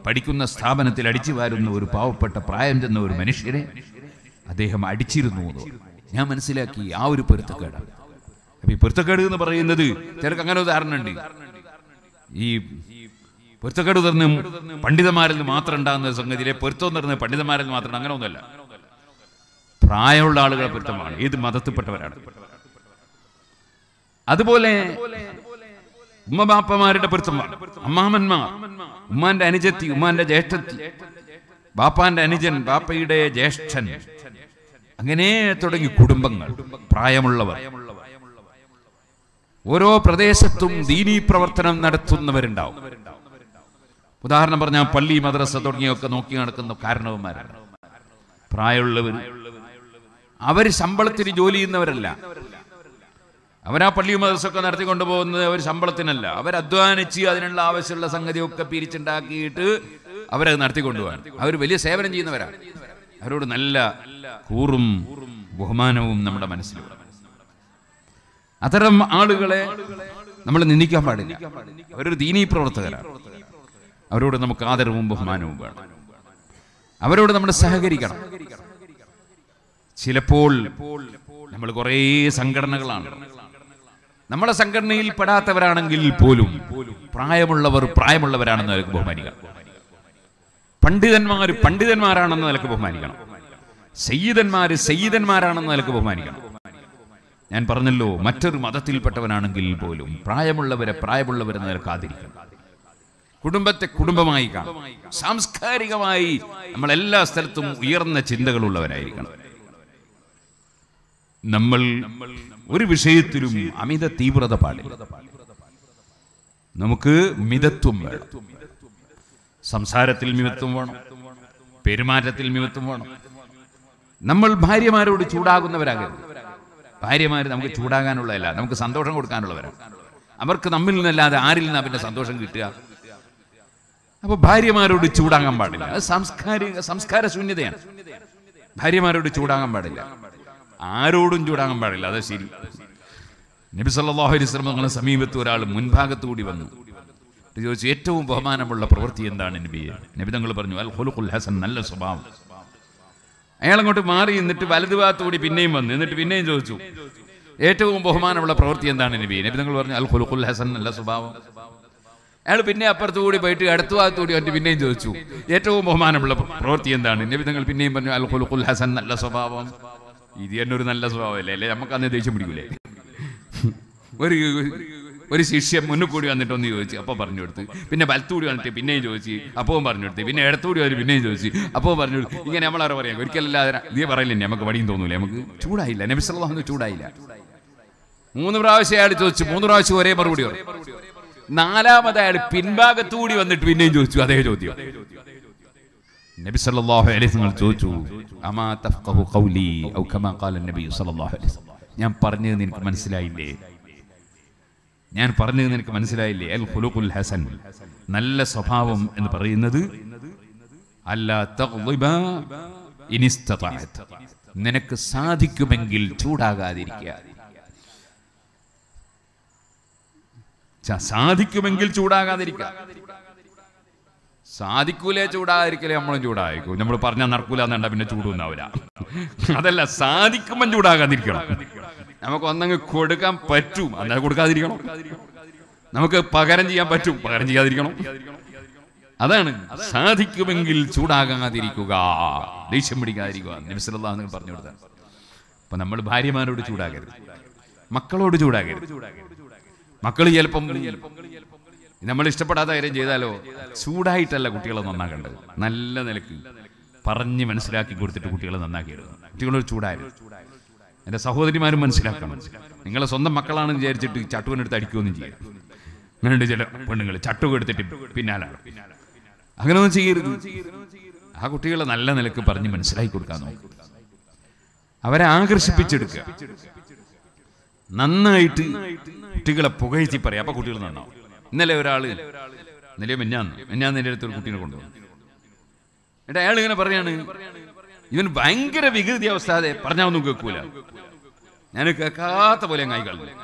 പഠിക്കുന്ന സ്ഥാപനത്തിൽ അടിച്ചു വാരുന്ന ഒരു പാവപ്പെട്ട പ്രായം ചെന്ന ഒരു മനുഷ്യരെ അദ്ദേഹം അടിച്ചിരുന്നു എന്ന് ഞാൻ മനസ്സിലാക്കി ആ ഒരു പൊരുത്തക്കേട് അപ്പൊ ഈ പൊരുത്തക്കേട് എന്ന് പറയുന്നത് ചിലർക്ക് അങ്ങനെ ഉദാഹരണം ഉണ്ട് ഈ പൊരുത്തക്കേട് തന്നെ പണ്ഡിതന്മാരിൽ മാത്രം ഉണ്ടാകുന്ന സംഗതിയിലെ പൊരുത്തം തന്നെ പണ്ഡിതന്മാരിൽ മാത്രം അങ്ങനെ ഒന്നുമല്ല പ്രായമുള്ള ആളുകളെ പൊരുത്തമാണ് ഏത് മതത്തിൽപ്പെട്ടവരാണ് അതുപോലെ ഉമ്മബാപ്പമാരുടെ പൊരുത്തമാണ് അമ്മാമന്മാർ ഉമ്മാന്റെ അനുജത്തി ഉമ്മാന്റെ ജ്യേഷ്ഠത്തി ബാപ്പാന്റെ അനുജൻ ബാപ്പയുടെ ജ്യേഷ്ഠൻ അങ്ങനെ തുടങ്ങി കുടുംബങ്ങൾ പ്രായമുള്ളവർ ഓരോ പ്രദേശത്തും ദീനീ പ്രവർത്തനം നടത്തുന്നവരുണ്ടാവും ഉദാഹരണം പറഞ്ഞാൽ പള്ളി മദ്രസ തുടങ്ങിയൊക്കെ നോക്കി നടക്കുന്ന കാരണവന്മാരാണ് പ്രായമുള്ളവർ അവർ ശമ്പളത്തിന് ജോലി ചെയ്യുന്നവരല്ല അവരാ പള്ളിയും മദർസൊക്കെ നടത്തി കൊണ്ടുപോകുന്നത് അവർ ശമ്പളത്തിനല്ല അവരധ്വാനിച്ച് അതിനുള്ള ആവശ്യമുള്ള സംഗതിയൊക്കെ പിരിച്ചുണ്ടാക്കിയിട്ട് അവരത് നടത്തിക്കൊണ്ടു അവർ വലിയ സേവനം ചെയ്യുന്നവരാണ് അവരോട് നല്ല കൂറും ബഹുമാനവും നമ്മുടെ മനസ്സിലുണ്ട് അത്തരം ആളുകളെ നമ്മൾ നിന്ദിക്കാൻ പാടില്ല അവരൊരു ദീനീ പ്രവർത്തകരാണ് അവരോട് നമുക്ക് ആദരവും ബഹുമാനവും വേണം അവരോട് നമ്മൾ സഹകരിക്കണം ചിലപ്പോൾ നമ്മൾ കുറേ സംഘടനകളാണ് നമ്മളെ സംഘടനയിൽ പെടാത്തവരാണെങ്കിൽ പോലും പ്രായമുള്ളവർ പ്രായമുള്ളവരാണെന്ന് നിലക്ക് ബഹുമാനിക്കണം പണ്ഡിതന്മാർ പണ്ഡിതന്മാരാണെന്ന് നിലക്ക് ബഹുമാനിക്കണം സയ്യിദന്മാർ സയ്യിദന്മാരാണെന്ന് നിലക്ക് ബഹുമാനിക്കണം ഞാൻ പറഞ്ഞല്ലോ മറ്റൊരു മതത്തിൽപ്പെട്ടവനാണെങ്കിൽ പോലും പ്രായമുള്ളവരെ പ്രായമുള്ളവരെ നിലക്ക് കുടുംബത്തെ കുടുംബമായി കാണും സാംസ്കാരികമായി നമ്മളെല്ലാ സ്ഥലത്തും ഉയർന്ന ചിന്തകളുള്ളവരായിരിക്കണം നമ്മൾ ഒരു വിഷയത്തിലും അമിത തീവ്രത പാടില്ല നമുക്ക് മിതത്വം വേണം സംസാരത്തിൽ മിതത്വം വേണം പെരുമാറ്റത്തിൽ മിതത്വം വേണം നമ്മൾ ഭാര്യമാരോട് ചൂടാകുന്നവരാകരുത് ഭാര്യമാർ നമുക്ക് ചൂടാകാനുള്ളതല്ല നമുക്ക് സന്തോഷം കൊടുക്കാനുള്ളവരാണ് അവർക്ക് നമ്മിൽ നിന്നല്ലാതെ ആരിൽ നിന്നാ പിന്നെ സന്തോഷം കിട്ടുക അപ്പൊ ഭാര്യമാരോട് ചൂടാകാൻ പാടില്ല അത് സാംസ്കാരിക സംസ്കാര ശൂന്യതയാണ് ഭാര്യമാരോട് ചൂടാകാൻ പാടില്ല ആരോടും ചൂടാകാൻ പാടില്ല അതെ ശരി നബി സല്ലല്ലാഹു അലൈഹി വസല്ലം തങ്ങളെ സമീപത്ത് ഒരാൾ മുൻഭാഗത്തുകൂടി വന്നു ചോദിച്ചു ഏറ്റവും ബഹുമാനമുള്ള പ്രവൃത്തി എന്താണ് നബിയെ നബി തങ്ങൾ പറഞ്ഞു അൽ ഖുലുഖുൽ ഹസൻ നല്ല സ്വഭാവം അയാൾ അങ്ങോട്ട് മാറി എന്നിട്ട് വലതുഭാഗത്ത് കൂടി പിന്നെയും വന്നു എന്നിട്ട് പിന്നെയും ചോദിച്ചു ഏറ്റവും ബഹുമാനമുള്ള പ്രവൃത്തി എന്താണ് നബി നബി തങ്ങൾ പറഞ്ഞു അൽ ഖുലുഖുൽ ഹസൻ നല്ല സ്വഭാവം അയാൾ പിന്നെ അപ്പുറത്തു കൂടി പോയിട്ട് അടുത്ത ഭാഗത്ത് കൂടി വന്നിട്ട് പിന്നെയും ചോദിച്ചു ഏറ്റവും ബഹുമാനമുള്ള പ്രവൃത്തി എന്താണ് നബി തങ്ങൾ പിന്നെയും പറഞ്ഞു അൽ ഖുലുഖുൽ ഹസൻ നല്ല സ്വഭാവം ഇത് തന്നെ ഒരു നല്ല സ്വഭാവമല്ലേ അല്ലേ നമുക്ക് അന്ന് ദേഷ്യം പിടിക്കൂലേ ഒരു ഒരു ശിഷ്യൻ മുന്നിൽ കൂടി വന്നിട്ടൊന്ന് ചോദിച്ചു അപ്പോൾ പറഞ്ഞു കൊടുത്ത് പിന്നെ വലത്തുകൂടി വന്നിട്ട് പിന്നെയും ചോദിച്ചു അപ്പവും പറഞ്ഞു കൊടുത്ത് പിന്നെ ഇടത്തുകൂടി വന്നിട്ട് പിന്നെയും ചോദിച്ചു അപ്പോൾ പറഞ്ഞു കൊടുത്തു ഇങ്ങനെ നമ്മളവിടെ പറയാം ഒരിക്കലല്ലാതെ ഇതേ പറയില്ലേ നമുക്ക് വടിയും തോന്നൂലേ നമുക്ക് ചൂടായില്ല നബിസ്വല്ലാന്ന് ചൂടായില്ല മൂന്ന് പ്രാവശ്യം അയാൾ ചോദിച്ചു മൂന്ന് പ്രാവശ്യം ഒരേ മറുപടി പറഞ്ഞു നാലാമത് അയാൾ പിൻഭാഗത്തുകൂടി വന്നിട്ട് പിന്നെയും ചോദിച്ചു അതേ ചോദ്യം നബി സല്ലല്ലാഹു അലൈഹി നിങ്ങൾ ചോദിച്ചു അമാ തഫഖഹു ഖൗലി ഔ കമാ ഖാല നബി സല്ലല്ലാഹു അലൈഹി ഞാൻ പറഞ്ഞു നിനക്ക് മനസ്സിലായില്ലേ ഞാൻ പറഞ്ഞു നിനക്ക് മനസ്സിലായില്ലേ അൽ ഖുലുഖുൽ ഹസൻ നല്ല സ്വഭാവം എന്ന് പറയുന്നത് അല്ലാ തഗ്ളിബ ഇനിസ്തതഅത് നിനക്ക് സാധിക്കുമെങ്കിൽ ചൂടാകാതിരിക്കുക സാധിക്കുമെങ്കിൽ ചൂടാകാതിരിക്കുക സാധിക്കൂലേ ചൂടായിരിക്കലേ നമ്മളും ചൂടായിരിക്കും നമ്മൾ പറഞ്ഞാൽ നടക്കൂല എന്നുണ്ട പിന്നെ ചൂടൊന്നാവില്ല അതല്ല സാധിക്കുമ്പം ചൂടാകാതിരിക്കണം നമുക്ക് ഒന്നങ്ങ് കൊടുക്കാൻ പറ്റും അല്ലാതെ കൊടുക്കാതിരിക്കണം നമുക്ക് പകരം ചെയ്യാൻ പറ്റും പകരം ചെയ്യാതിരിക്കണം അതാണ് സാധിക്കുമെങ്കിൽ ചൂടാകാതിരിക്കുക ദേഷ്യം പിടിക്കാതിരിക്കുക നിമിസലല്ലാ പറഞ്ഞു കൊടുത്താൽ അപ്പൊ നമ്മൾ ഭാര്യമാരോട് ചൂടാകരുത് മക്കളോട് ചൂടാകരുത് മക്കൾ ചിലപ്പം നമ്മൾ ഇഷ്ടപ്പെടാത്ത കാര്യം ചെയ്താലോ ചൂടായിട്ടല്ല കുട്ടികളെ നന്നാക്കേണ്ടത് നല്ല നിലക്ക് പറഞ്ഞ് മനസ്സിലാക്കി കൊടുത്തിട്ട് കുട്ടികളെ നന്നാക്കിയെടുക്കണം കുട്ടികളൊരു ചൂടായിരുന്നു എൻ്റെ സഹോദരിമാരും മനസ്സിലാക്കണം നിങ്ങളെ സ്വന്തം മക്കളാണെന്ന് വിചാരിച്ചിട്ട് ചട്ടുവിനെടുത്ത് അടിക്കുകയൊന്നും ചെയ്യും അങ്ങനെയുണ്ട് ചില പെണ്ണുങ്ങൾ ചട്ടുക എടുത്തിട്ട് പിന്നാലാണ് ഒന്നും ചെയ്യരുത് ആ കുട്ടികളെ നല്ല നിലക്ക് പറഞ്ഞ് മനസ്സിലാക്കി കൊടുക്കാൻ നോക്കും അവരെ ആകർഷിപ്പിച്ചെടുക്കുക നന്നായിട്ട് കുട്ടികളെ പുകഴ്ത്തി പറയാം അപ്പൊ കുട്ടികൾ നന്നാവും ഇന്നലെ ഒരാള് ഇന്നലെ മിന്നാന്ന് മിന്നാന്ന് എൻ്റെ അടുത്തൊരു കുട്ടീനെ കൊണ്ടുപോകും എന്നിട്ട് അയാൾ ഇങ്ങനെ പറയാണ് ഇവൻ ഭയങ്കര വികൃതി അവസ്ഥ അതെ പറഞ്ഞാൽ ഒന്നും കേൾക്കൂല ഞാൻ കേൾക്കാത്ത പോലെ അങ്ങായി കളഞ്ഞു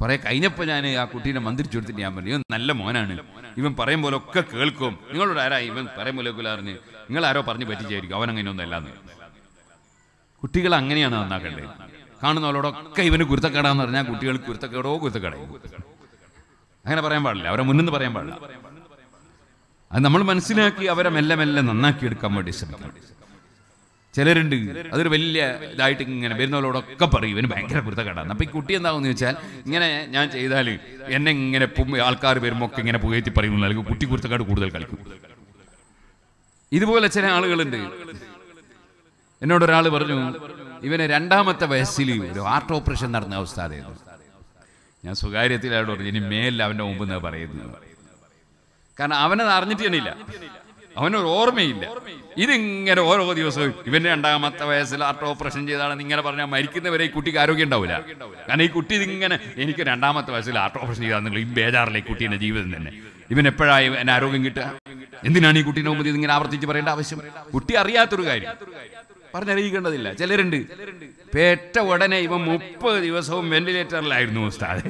കുറെ കഴിഞ്ഞപ്പോൾ ഞാൻ ആ കുട്ടീനെ മന്ത്രിച്ചു കൊടുത്തിട്ട് ഞാൻ പറഞ്ഞു ഇവൻ നല്ല മോനാണ് ഇവൻ പറയും പോലെ ഒക്കെ കേൾക്കും നിങ്ങളോട് ആരാ ഇവൻ പറയും പോലെ കേൾക്കില്ലാറിന് നിങ്ങൾ ആരോ പറഞ്ഞു പറ്റിച്ചായിരിക്കും അവൻ അങ്ങനെ ഒന്നും അല്ലാന്ന് കുട്ടികൾ അങ്ങനെയാണ് നന്നാക്കേണ്ടത് കാണുന്നവരോടൊക്കെ ഇവന് കുരുത്തക്കേടാന്ന് പറഞ്ഞാൽ കുട്ടികൾ കുരുത്തക്കേടോ കുരുത്തക്കേടോ അങ്ങനെ പറയാൻ പാടില്ല അവരെ മുന്നിൽ നിന്ന് പറയാൻ പാടില്ല അത് നമ്മൾ മനസ്സിലാക്കി അവരെ മെല്ലെ മെല്ലെ നന്നാക്കി എടുക്കാൻ വേണ്ടി ശ്രമിക്കണം ചിലരുണ്ട് അതൊരു വലിയ ഇതായിട്ട് ഇങ്ങനെ വരുന്നവരോടൊക്കെ പറയും ഇവന് ഭയങ്കര വൃത്തകടാണ് അപ്പൊ ഈ കുട്ടി എന്താണെന്ന് വെച്ചാൽ ഇങ്ങനെ ഞാൻ ചെയ്താൽ എന്നെ ഇങ്ങനെ ആൾക്കാർ വരുമ്പോൾ ഒക്കെ ഇങ്ങനെ പുകയത്തി പറയുന്നു അല്ലെങ്കിൽ കുട്ടി കുരുത്തക്കാട് കൂടുതൽ കളിക്കും ഇതുപോലെ ചില ആളുകളുണ്ട് ഒരാൾ പറഞ്ഞു ഇവന് രണ്ടാമത്തെ വയസ്സിൽ ഒരു ഹാർട്ട് ഓപ്പറേഷൻ നടന്ന അവസ്ഥ അതായിരുന്നു ഞാൻ സ്വകാര്യത്തിലായിട്ട് പറഞ്ഞു ഇനി മേലിൽ അവൻ്റെ മുമ്പ് എന്നാ പറയുന്നത് കാരണം അവനത് അറിഞ്ഞിട്ട് അവനൊരു ഓർമ്മയില്ല ഇതിങ്ങനെ ഓരോ ദിവസവും ഇവന്റെ രണ്ടാമത്തെ വയസ്സിൽ ആർട്ട് ഓപ്പറേഷൻ ചെയ്താണ് ഇങ്ങനെ പറഞ്ഞാൽ മരിക്കുന്നവരെ ഈ കുട്ടിക്ക് ആരോഗ്യം ഉണ്ടാവില്ല കാരണം ഈ കുട്ടി ഇതിങ്ങനെ എനിക്ക് രണ്ടാമത്തെ വയസ്സിൽ ആർട്ട് ഓപ്പറേഷൻ ചെയ്താൽ ഈ ബേജാറിലെ ഈ കുട്ടീൻ്റെ ജീവിതം തന്നെ ഇവൻ എപ്പോഴായി എന്നെ ആരോഗ്യം കിട്ടുക എന്തിനാണ് ഈ കുട്ടീനെ മുമ്പ് ഇതിങ്ങനെ ആവർത്തിച്ച് പറയേണ്ട ആവശ്യം കുട്ടി അറിയാത്തൊരു കാര്യം പറഞ്ഞറിയിക്കേണ്ടതില്ല ചിലരുണ്ട് പേറ്റ ഉടനെ ഇവൻ മുപ്പത് ദിവസവും വെന്റിലേറ്ററിലായിരുന്നു ഉസ്താദ്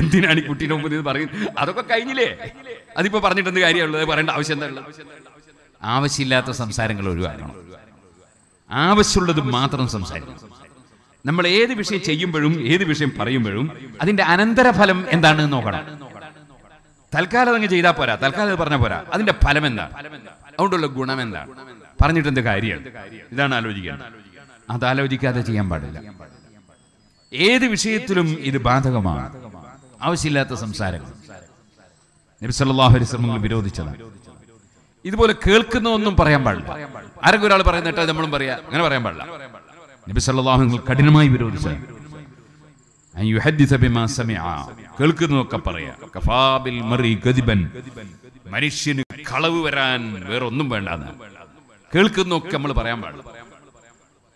എന്തിനാണ് ഈ കുട്ടീനെ മുമ്പ് ഇത് പറയുന്നത് അതൊക്കെ കഴിഞ്ഞില്ലേ അതിപ്പോ പറഞ്ഞിട്ട് എന്ത് കാര്യമുള്ളത് പറയേണ്ട ആവശ്യം എന്താ ആവശ്യമില്ലാത്ത സംസാരങ്ങൾ ഒഴിവാക്കണം ആവശ്യമുള്ളത് മാത്രം സംസാരിക്കണം നമ്മൾ ഏത് വിഷയം ചെയ്യുമ്പോഴും ഏത് വിഷയം പറയുമ്പോഴും അതിന്റെ അനന്തരഫലം എന്താണ് നോക്കണം തൽക്കാലം അങ്ങ് ചെയ്താൽ പോരാ തൽക്കാലം പറഞ്ഞാൽ പോരാ അതിന്റെ ഫലം എന്താ അതുകൊണ്ടുള്ള ഗുണം എന്താണ് പറഞ്ഞിട്ടെന്ത് കാര്യമാണ് ഇതാണ് ആലോചിക്കുന്നത് അത് ആലോചിക്കാതെ ചെയ്യാൻ പാടില്ല ഏത് വിഷയത്തിലും ഇത് ബാധകമാണ് ആവശ്യമില്ലാത്ത സംസാരങ്ങൾ നബിസല്ലാഹു വിരോധിച്ചതാണ് ഇതുപോലെ കേൾക്കുന്ന ഒന്നും പറയാൻ പാടില്ല ആരെങ്കിലും ഒരാൾ പറയുന്നിട്ട് നമ്മളും പറയാ അങ്ങനെ പറയാൻ പാടില്ല നബിസല്ലാഹുങ്ങൾ കഠിനമായി വിരോധിച്ചതാണ് കേൾക്കുന്നതൊക്കെ പറയാ മനുഷ്യന് കളവ് വരാൻ വേറൊന്നും വേണ്ടെന്ന് കേൾക്കുന്നൊക്കെ നമ്മൾ പറയാൻ പാടില്ല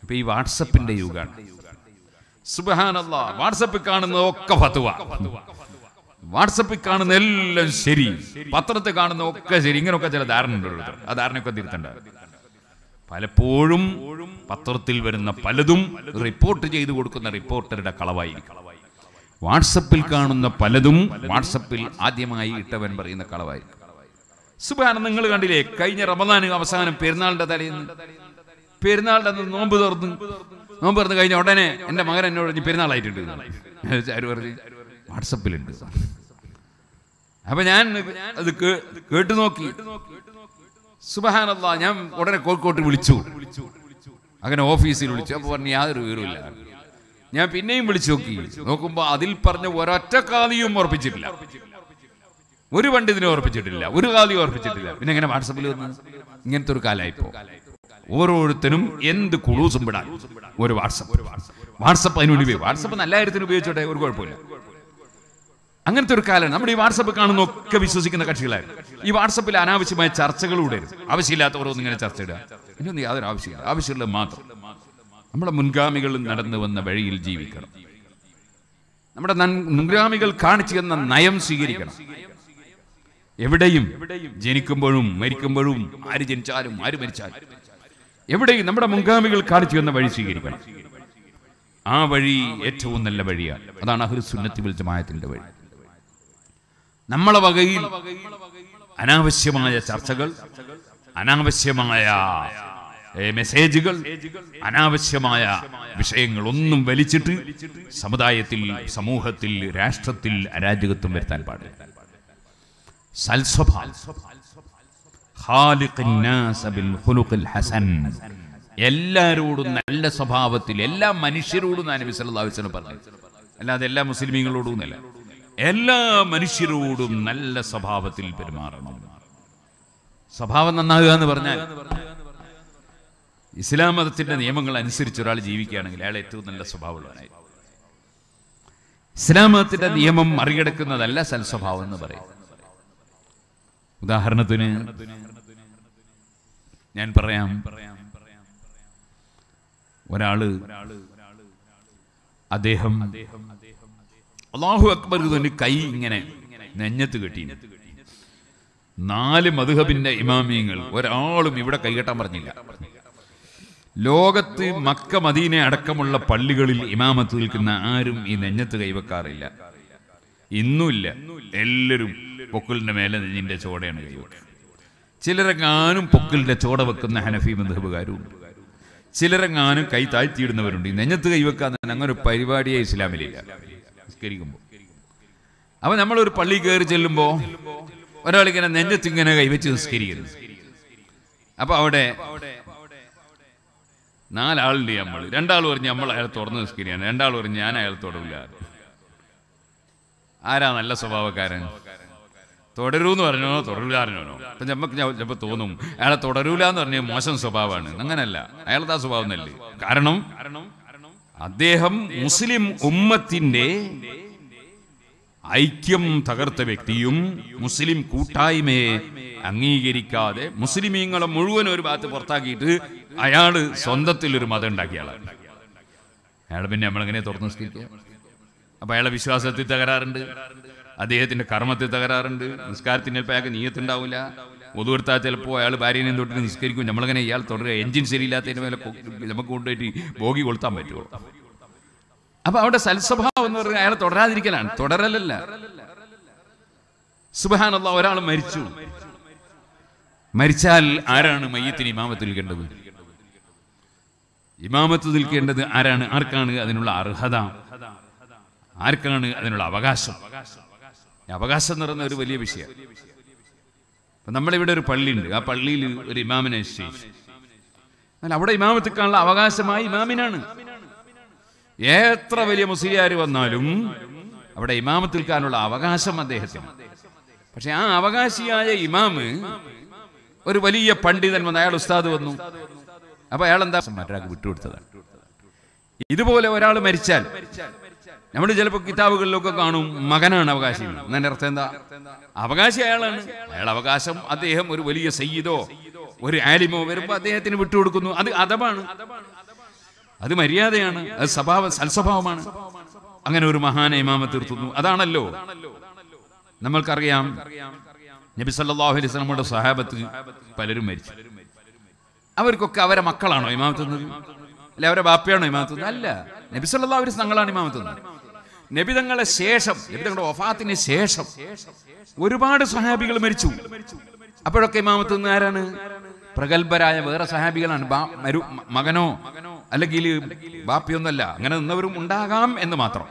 ഇപ്പൊ ഈ വാട്സപ്പിന്റെ യുഗമാണ് സുബഹാനല്ല വാട്സപ്പിൽ കാണുന്ന ഒക്കെ ഫത്തുവ വാട്സപ്പിൽ കാണുന്ന എല്ലാം ശരി പത്രത്തിൽ കാണുന്ന ഒക്കെ ശരി ഇങ്ങനെയൊക്കെ ചില ധാരണ ഉണ്ടല്ലോ ആ ധാരണയൊക്കെ തിരുത്തണ്ട പലപ്പോഴും പത്രത്തിൽ വരുന്ന പലതും റിപ്പോർട്ട് ചെയ്തു കൊടുക്കുന്ന റിപ്പോർട്ടറുടെ കളവായിരിക്കും വാട്സപ്പിൽ കാണുന്ന പലതും വാട്സപ്പിൽ ആദ്യമായി ഇട്ടവൻ പറയുന്ന കളവായിരിക്കും സുബാന നിങ്ങൾ കണ്ടില്ലേ കഴിഞ്ഞ റമദാന് അവസാനം പെരുന്നാളിന്റെ തലേന്ന് പെരുന്നാളിന്റെ അന്ന് നോമ്പ് തുറന്ന് നോമ്പ് തുറന്ന് കഴിഞ്ഞ ഉടനെ എൻ്റെ മകൻ എന്നോട് പറഞ്ഞു പെരുന്നാളായിട്ടുണ്ട് പറഞ്ഞു വാട്സപ്പിലുണ്ട് അപ്പൊ ഞാൻ അത് കേട്ടു നോക്കി സുബഹാനല്ല ഞാൻ ഉടനെ കോഴിക്കോട്ട് വിളിച്ചു അങ്ങനെ ഓഫീസിൽ വിളിച്ചു അപ്പൊ പറഞ്ഞു യാതൊരു വിവരമില്ല ഞാൻ പിന്നെയും വിളിച്ചു നോക്കി നോക്കുമ്പോൾ അതിൽ പറഞ്ഞ ഒരൊറ്റ കാതിയും ഉറപ്പിച്ചിട്ടില്ല ഒരു വണ്ടി ഇതിനെ ഓർപ്പിച്ചിട്ടില്ല ഒരു കാലി ഓർപ്പിച്ചിട്ടില്ല പിന്നെ എങ്ങനെ വാട്സപ്പിൽ വന്ന് ഇങ്ങനത്തെ ഒരു കാലായിപ്പോ ഓരോരുത്തരും എന്ത് കുളൂസും വിടാൻ ഒരു വാട്സപ്പ് വാട്സപ്പ് അതിനുപയോഗം വാട്സപ്പ് നല്ല കാര്യത്തിന് ഉപയോഗിച്ചോട്ടെ ഒരു കുഴപ്പമില്ല അങ്ങനത്തെ ഒരു കാലമാണ് നമ്മുടെ ഈ വാട്സപ്പ് കാണുന്ന ഒക്കെ വിശ്വസിക്കുന്ന കക്ഷികളായിരുന്നു ഈ വാട്സപ്പിൽ അനാവശ്യമായ ചർച്ചകളൂടെ ആവശ്യമില്ലാത്ത ഓരോന്നും ഇങ്ങനെ ചർച്ച ഇടുക ഇതൊന്നും യാതൊരു ആവശ്യമില്ല ആവശ്യമുള്ളത് മാത്രം നമ്മുടെ മുൻഗാമികൾ നടന്നു വന്ന വഴിയിൽ ജീവിക്കണം നമ്മുടെ മുൻഗാമികൾ കാണിച്ചു തന്ന നയം സ്വീകരിക്കണം എവിടെയും ജനിക്കുമ്പോഴും മരിക്കുമ്പോഴും ആര് ജനിച്ചാലും ആര് മരിച്ചാലും എവിടെയും നമ്മുടെ മുൻഗാമികൾ കാണിച്ചു എന്ന വഴി സ്വീകരിക്കണം ആ വഴി ഏറ്റവും നല്ല വഴിയാണ് അതാണ് അഹുൽ സുന്നത്തി വിൽജമായത്തിന്റെ വഴി നമ്മളെ വകയിൽ അനാവശ്യമായ ചർച്ചകൾ അനാവശ്യമായ മെസ്സേജുകൾ അനാവശ്യമായ വിഷയങ്ങൾ ഒന്നും വലിച്ചിട്ട് സമുദായത്തിൽ സമൂഹത്തിൽ രാഷ്ട്രത്തിൽ അരാജകത്വം വരുത്താൻ പാടില്ല ഹസൻ എല്ലാരോടും നല്ല സ്വഭാവത്തിൽ എല്ലാ മനുഷ്യരോടും നബി സല്ലല്ലാഹു അലൈഹി വസല്ലം പറഞ്ഞു അല്ലാതെ എല്ലാ മുസ്ലിമീങ്ങളോടും എന്നല്ല എല്ലാ മനുഷ്യരോടും നല്ല സ്വഭാവത്തിൽ പെരുമാറണം സ്വഭാവം നന്നാകുക എന്ന് പറഞ്ഞാൽ ഇസ്ലാം മതത്തിന്റെ നിയമങ്ങൾ അനുസരിച്ച് ഒരാൾ ജീവിക്കുകയാണെങ്കിൽ അയാൾ ഏറ്റവും നല്ല സ്വഭാവമുള്ളവനായി ഇസ്ലാം മതത്തിന്റെ നിയമം മറികടക്കുന്നതല്ല സൽസ്വഭാവം എന്ന് പറയും ഉദാഹരണത്തിന് ഞാൻ പറയാം ഒരാള് അദ്ദേഹം അള്ളാഹു അക്ബർ തന്നെ കൈ ഇങ്ങനെ നെഞ്ഞത്ത് കെട്ടി നാല് മധുഹബിന്റെ ഇമാമിയങ്ങൾ ഒരാളും ഇവിടെ കൈകെട്ടാൻ പറഞ്ഞില്ല ലോകത്ത് മക്ക മദീനെ അടക്കമുള്ള പള്ളികളിൽ ഇമാമത്ത് നിൽക്കുന്ന ആരും ഈ നെഞ്ഞത്ത് കൈവെക്കാറില്ല ഇന്നുമില്ല എല്ലാവരും പൊക്കിളിൻ്റെ മേലെ നെഞ്ഞിൻ്റെ ചോടയാണ് കൈവെക്കുക ചിലരെങ്ങാനും പൊക്കിളിൻ്റെ ചോട വെക്കുന്ന ഹനഫി മധുബുകാരുണ്ട് ചിലരെങ്ങാനും കൈ താഴ്ത്തിയിടുന്നവരുണ്ട് ഈ നെഞ്ഞത്ത് കൈവെക്കാൻ തന്നെ അങ്ങനെ ഒരു പരിപാടിയെ ഇസ്ലാമിലില്ല നിസ്കരിക്കുമ്പോൾ അപ്പൊ നമ്മളൊരു പള്ളി കയറി ചെല്ലുമ്പോൾ ഒരാളിങ്ങനെ നെഞ്ചത്ത് ഇങ്ങനെ കൈവച്ച് നിസ്കരിക്കുന്നു അപ്പൊ അവിടെ നാലാളുണ്ട് നമ്മൾ രണ്ടാൾ പറഞ്ഞ് നമ്മൾ അയാൾ തുറന്ന് നിസ്കരിക്കാൻ രണ്ടാൾ പറഞ്ഞ് ഞാൻ അയാൾ തുടരില്ല ആരാ നല്ല സ്വഭാവക്കാരൻ തുടരൂന്ന് പറഞ്ഞോ തുടരുകാരനോ അപ്പം നമുക്ക് ചിലപ്പോൾ തോന്നും അയാളെ തുടരൂല എന്ന് പറഞ്ഞ മോശം സ്വഭാവമാണ് അങ്ങനല്ല അയാളത്തെ ആ സ്വഭാവം എന്നല്ലേ കാരണം അദ്ദേഹം മുസ്ലിം ഉമ്മത്തിന്റെ ഐക്യം തകർത്ത വ്യക്തിയും മുസ്ലിം കൂട്ടായ്മയെ അംഗീകരിക്കാതെ മുസ്ലിമീങ്ങളെ മുഴുവൻ ഒരു ഭാഗത്ത് പുറത്താക്കിയിട്ട് അയാള് സ്വന്തത്തിൽ ഒരു മതം ഉണ്ടാക്കിയ ആളാണ് അയാൾ പിന്നെ നമ്മളെങ്ങനെ തുറന്നു നിസ്കരിക്കുക അപ്പൊ അയാളെ വിശ്വാസത്തിൽ തകരാറുണ്ട് അദ്ദേഹത്തിന്റെ കർമ്മത്തിൽ തകരാറുണ്ട് നിസ്കാരത്തിന് ചിലപ്പോൾ അയാൾക്ക് നീയത്തുണ്ടാവില്ല ഒതുവർത്താൽ ചിലപ്പോൾ അയാൾ ഭാര്യനെ തൊട്ട് നിസ്കരിക്കും നമ്മളങ്ങനെ ഇയാൾ തുടരുക എഞ്ചിൻ ശരിയില്ലാത്തതിന് മേലെ നമുക്ക് കൊണ്ടുപോയിട്ട് ഭോഗി കൊളുത്താൻ പറ്റുമോ അപ്പൊ അവിടെ സൽസ്വഭാവം എന്ന് പറഞ്ഞാൽ അയാൾ തുടരാതിരിക്കലാണ് തുടരലല്ല സുബഹാനല്ല ഒരാൾ മരിച്ചു മരിച്ചാൽ ആരാണ് മയ്യത്തിന് ഇമാമത്ത് നിൽക്കേണ്ടത് ഇമാമത്ത് നിൽക്കേണ്ടത് ആരാണ് ആർക്കാണ് അതിനുള്ള അർഹത ആർക്കാണ് അതിനുള്ള അവകാശം അവകാശം നിറഞ്ഞ ഒരു വലിയ വിഷയം അപ്പൊ നമ്മളിവിടെ ഒരു പള്ളിയുണ്ട് ആ പള്ളിയിൽ ഒരു ഇമാമിനെ നിശ്ചയിച്ചു എന്നാൽ അവിടെ ഇമാമത്തിക്കാനുള്ള അവകാശമായി ഇമാമിനാണ് എത്ര വലിയ മുസ്ലിയാർ വന്നാലും അവിടെ ഇമാമത്തിൽക്കാനുള്ള അവകാശം അദ്ദേഹത്തിന് പക്ഷെ ആ അവകാശിയായ ഇമാമ് ഒരു വലിയ പണ്ഡിതൻ വന്ന് അയാൾ ഉസ്താദ് വന്നു അപ്പൊ അയാൾ എന്താ മറ്റൊരാൾക്ക് വിട്ടുകൊടുത്തതാണ് ഇതുപോലെ ഒരാൾ മരിച്ചാൽ നമ്മൾ ചിലപ്പോൾ കിതാബുകളിലൊക്കെ കാണും മകനാണ് അവകാശി എന്നെ അർത്ഥം എന്താ അവകാശി അയാളാണ് അയാൾ അവകാശം അദ്ദേഹം ഒരു വലിയ സയ്യിദോ ഒരു ആലിമോ വരുമ്പോ അദ്ദേഹത്തിന് വിട്ടുകൊടുക്കുന്നു അത് അതമാണ് അത് മര്യാദയാണ് അത് സ്വഭാവ സൽസ്വഭാവമാണ് അങ്ങനെ ഒരു മഹാന ഇമാമ തീർത്തുന്നു അതാണല്ലോ നമ്മൾക്കറിയാം നബി സല്ലാഹു അലൈഹി സ്വലമുടെ സഹാബത്ത് പലരും മരിച്ചു അവർക്കൊക്കെ അവരെ മക്കളാണോ ഇമാമത്തുന്നത് അല്ലെ അവരെ ബാപ്പയാണോ ഇമാമത്തുന്നത് അല്ല നബി സല്ലാ ഒരു തങ്ങളാണ് ഇമാമത്തുന്നത് നബിതങ്ങളെ ശേഷം നബിതങ്ങളുടെ ഒഫാത്തിന് ശേഷം ഒരുപാട് സഹാബികൾ മരിച്ചു അപ്പോഴൊക്കെ ഇമാമത്ത് നിന്ന് ആരാണ് പ്രഗത്ഭരായ വേറെ സഹാബികളാണ് മകനോ അല്ലെങ്കിൽ ബാപ്പിയൊന്നല്ല അങ്ങനെ നിന്നവരും ഉണ്ടാകാം എന്ന് മാത്രം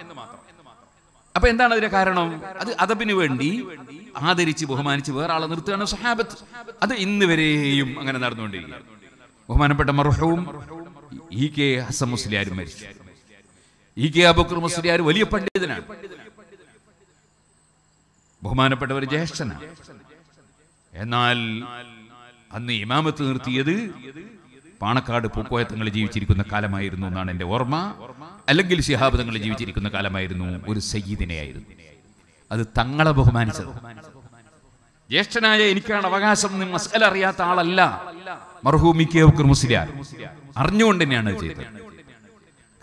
അപ്പൊ എന്താണ് അതിന്റെ കാരണം അത് അതബിന് വേണ്ടി ആദരിച്ച് ബഹുമാനിച്ച് വേറെ ആളെ നിർത്തുകയാണ് സഹാബത്ത് അത് ഇന്ന് വരെയും അങ്ങനെ നടന്നുകൊണ്ടിരിക്കുക ബഹുമാനപ്പെട്ട മറുഹവും ഇ കെ ഹസൻ മുസ്ലിയാരും മരിച്ചു ഇ കെ അബുക്രമസ്രിയാർ വലിയ പണ്ഡിതനാണ് ബഹുമാനപ്പെട്ട ഒരു ജ്യേഷ്ഠനാണ് എന്നാൽ അന്ന് ഇമാമത്ത് നിർത്തിയത് പാണക്കാട് പൂക്കോയത്തങ്ങൾ ജീവിച്ചിരിക്കുന്ന കാലമായിരുന്നു എന്നാണ് എൻ്റെ ഓർമ്മ അല്ലെങ്കിൽ ശിഹാബ് തങ്ങൾ ജീവിച്ചിരിക്കുന്ന കാലമായിരുന്നു ഒരു സയ്യിദിനെയായിരുന്നു അത് തങ്ങളെ ബഹുമാനിച്ചത് ജ്യേഷ്ഠനായ എനിക്കാണ് അവകാശം മസല അറിയാത്ത ആളല്ല മർഹൂമിക്കേ മുസ്ലിയാർ അറിഞ്ഞുകൊണ്ട് തന്നെയാണ് ചെയ്തത്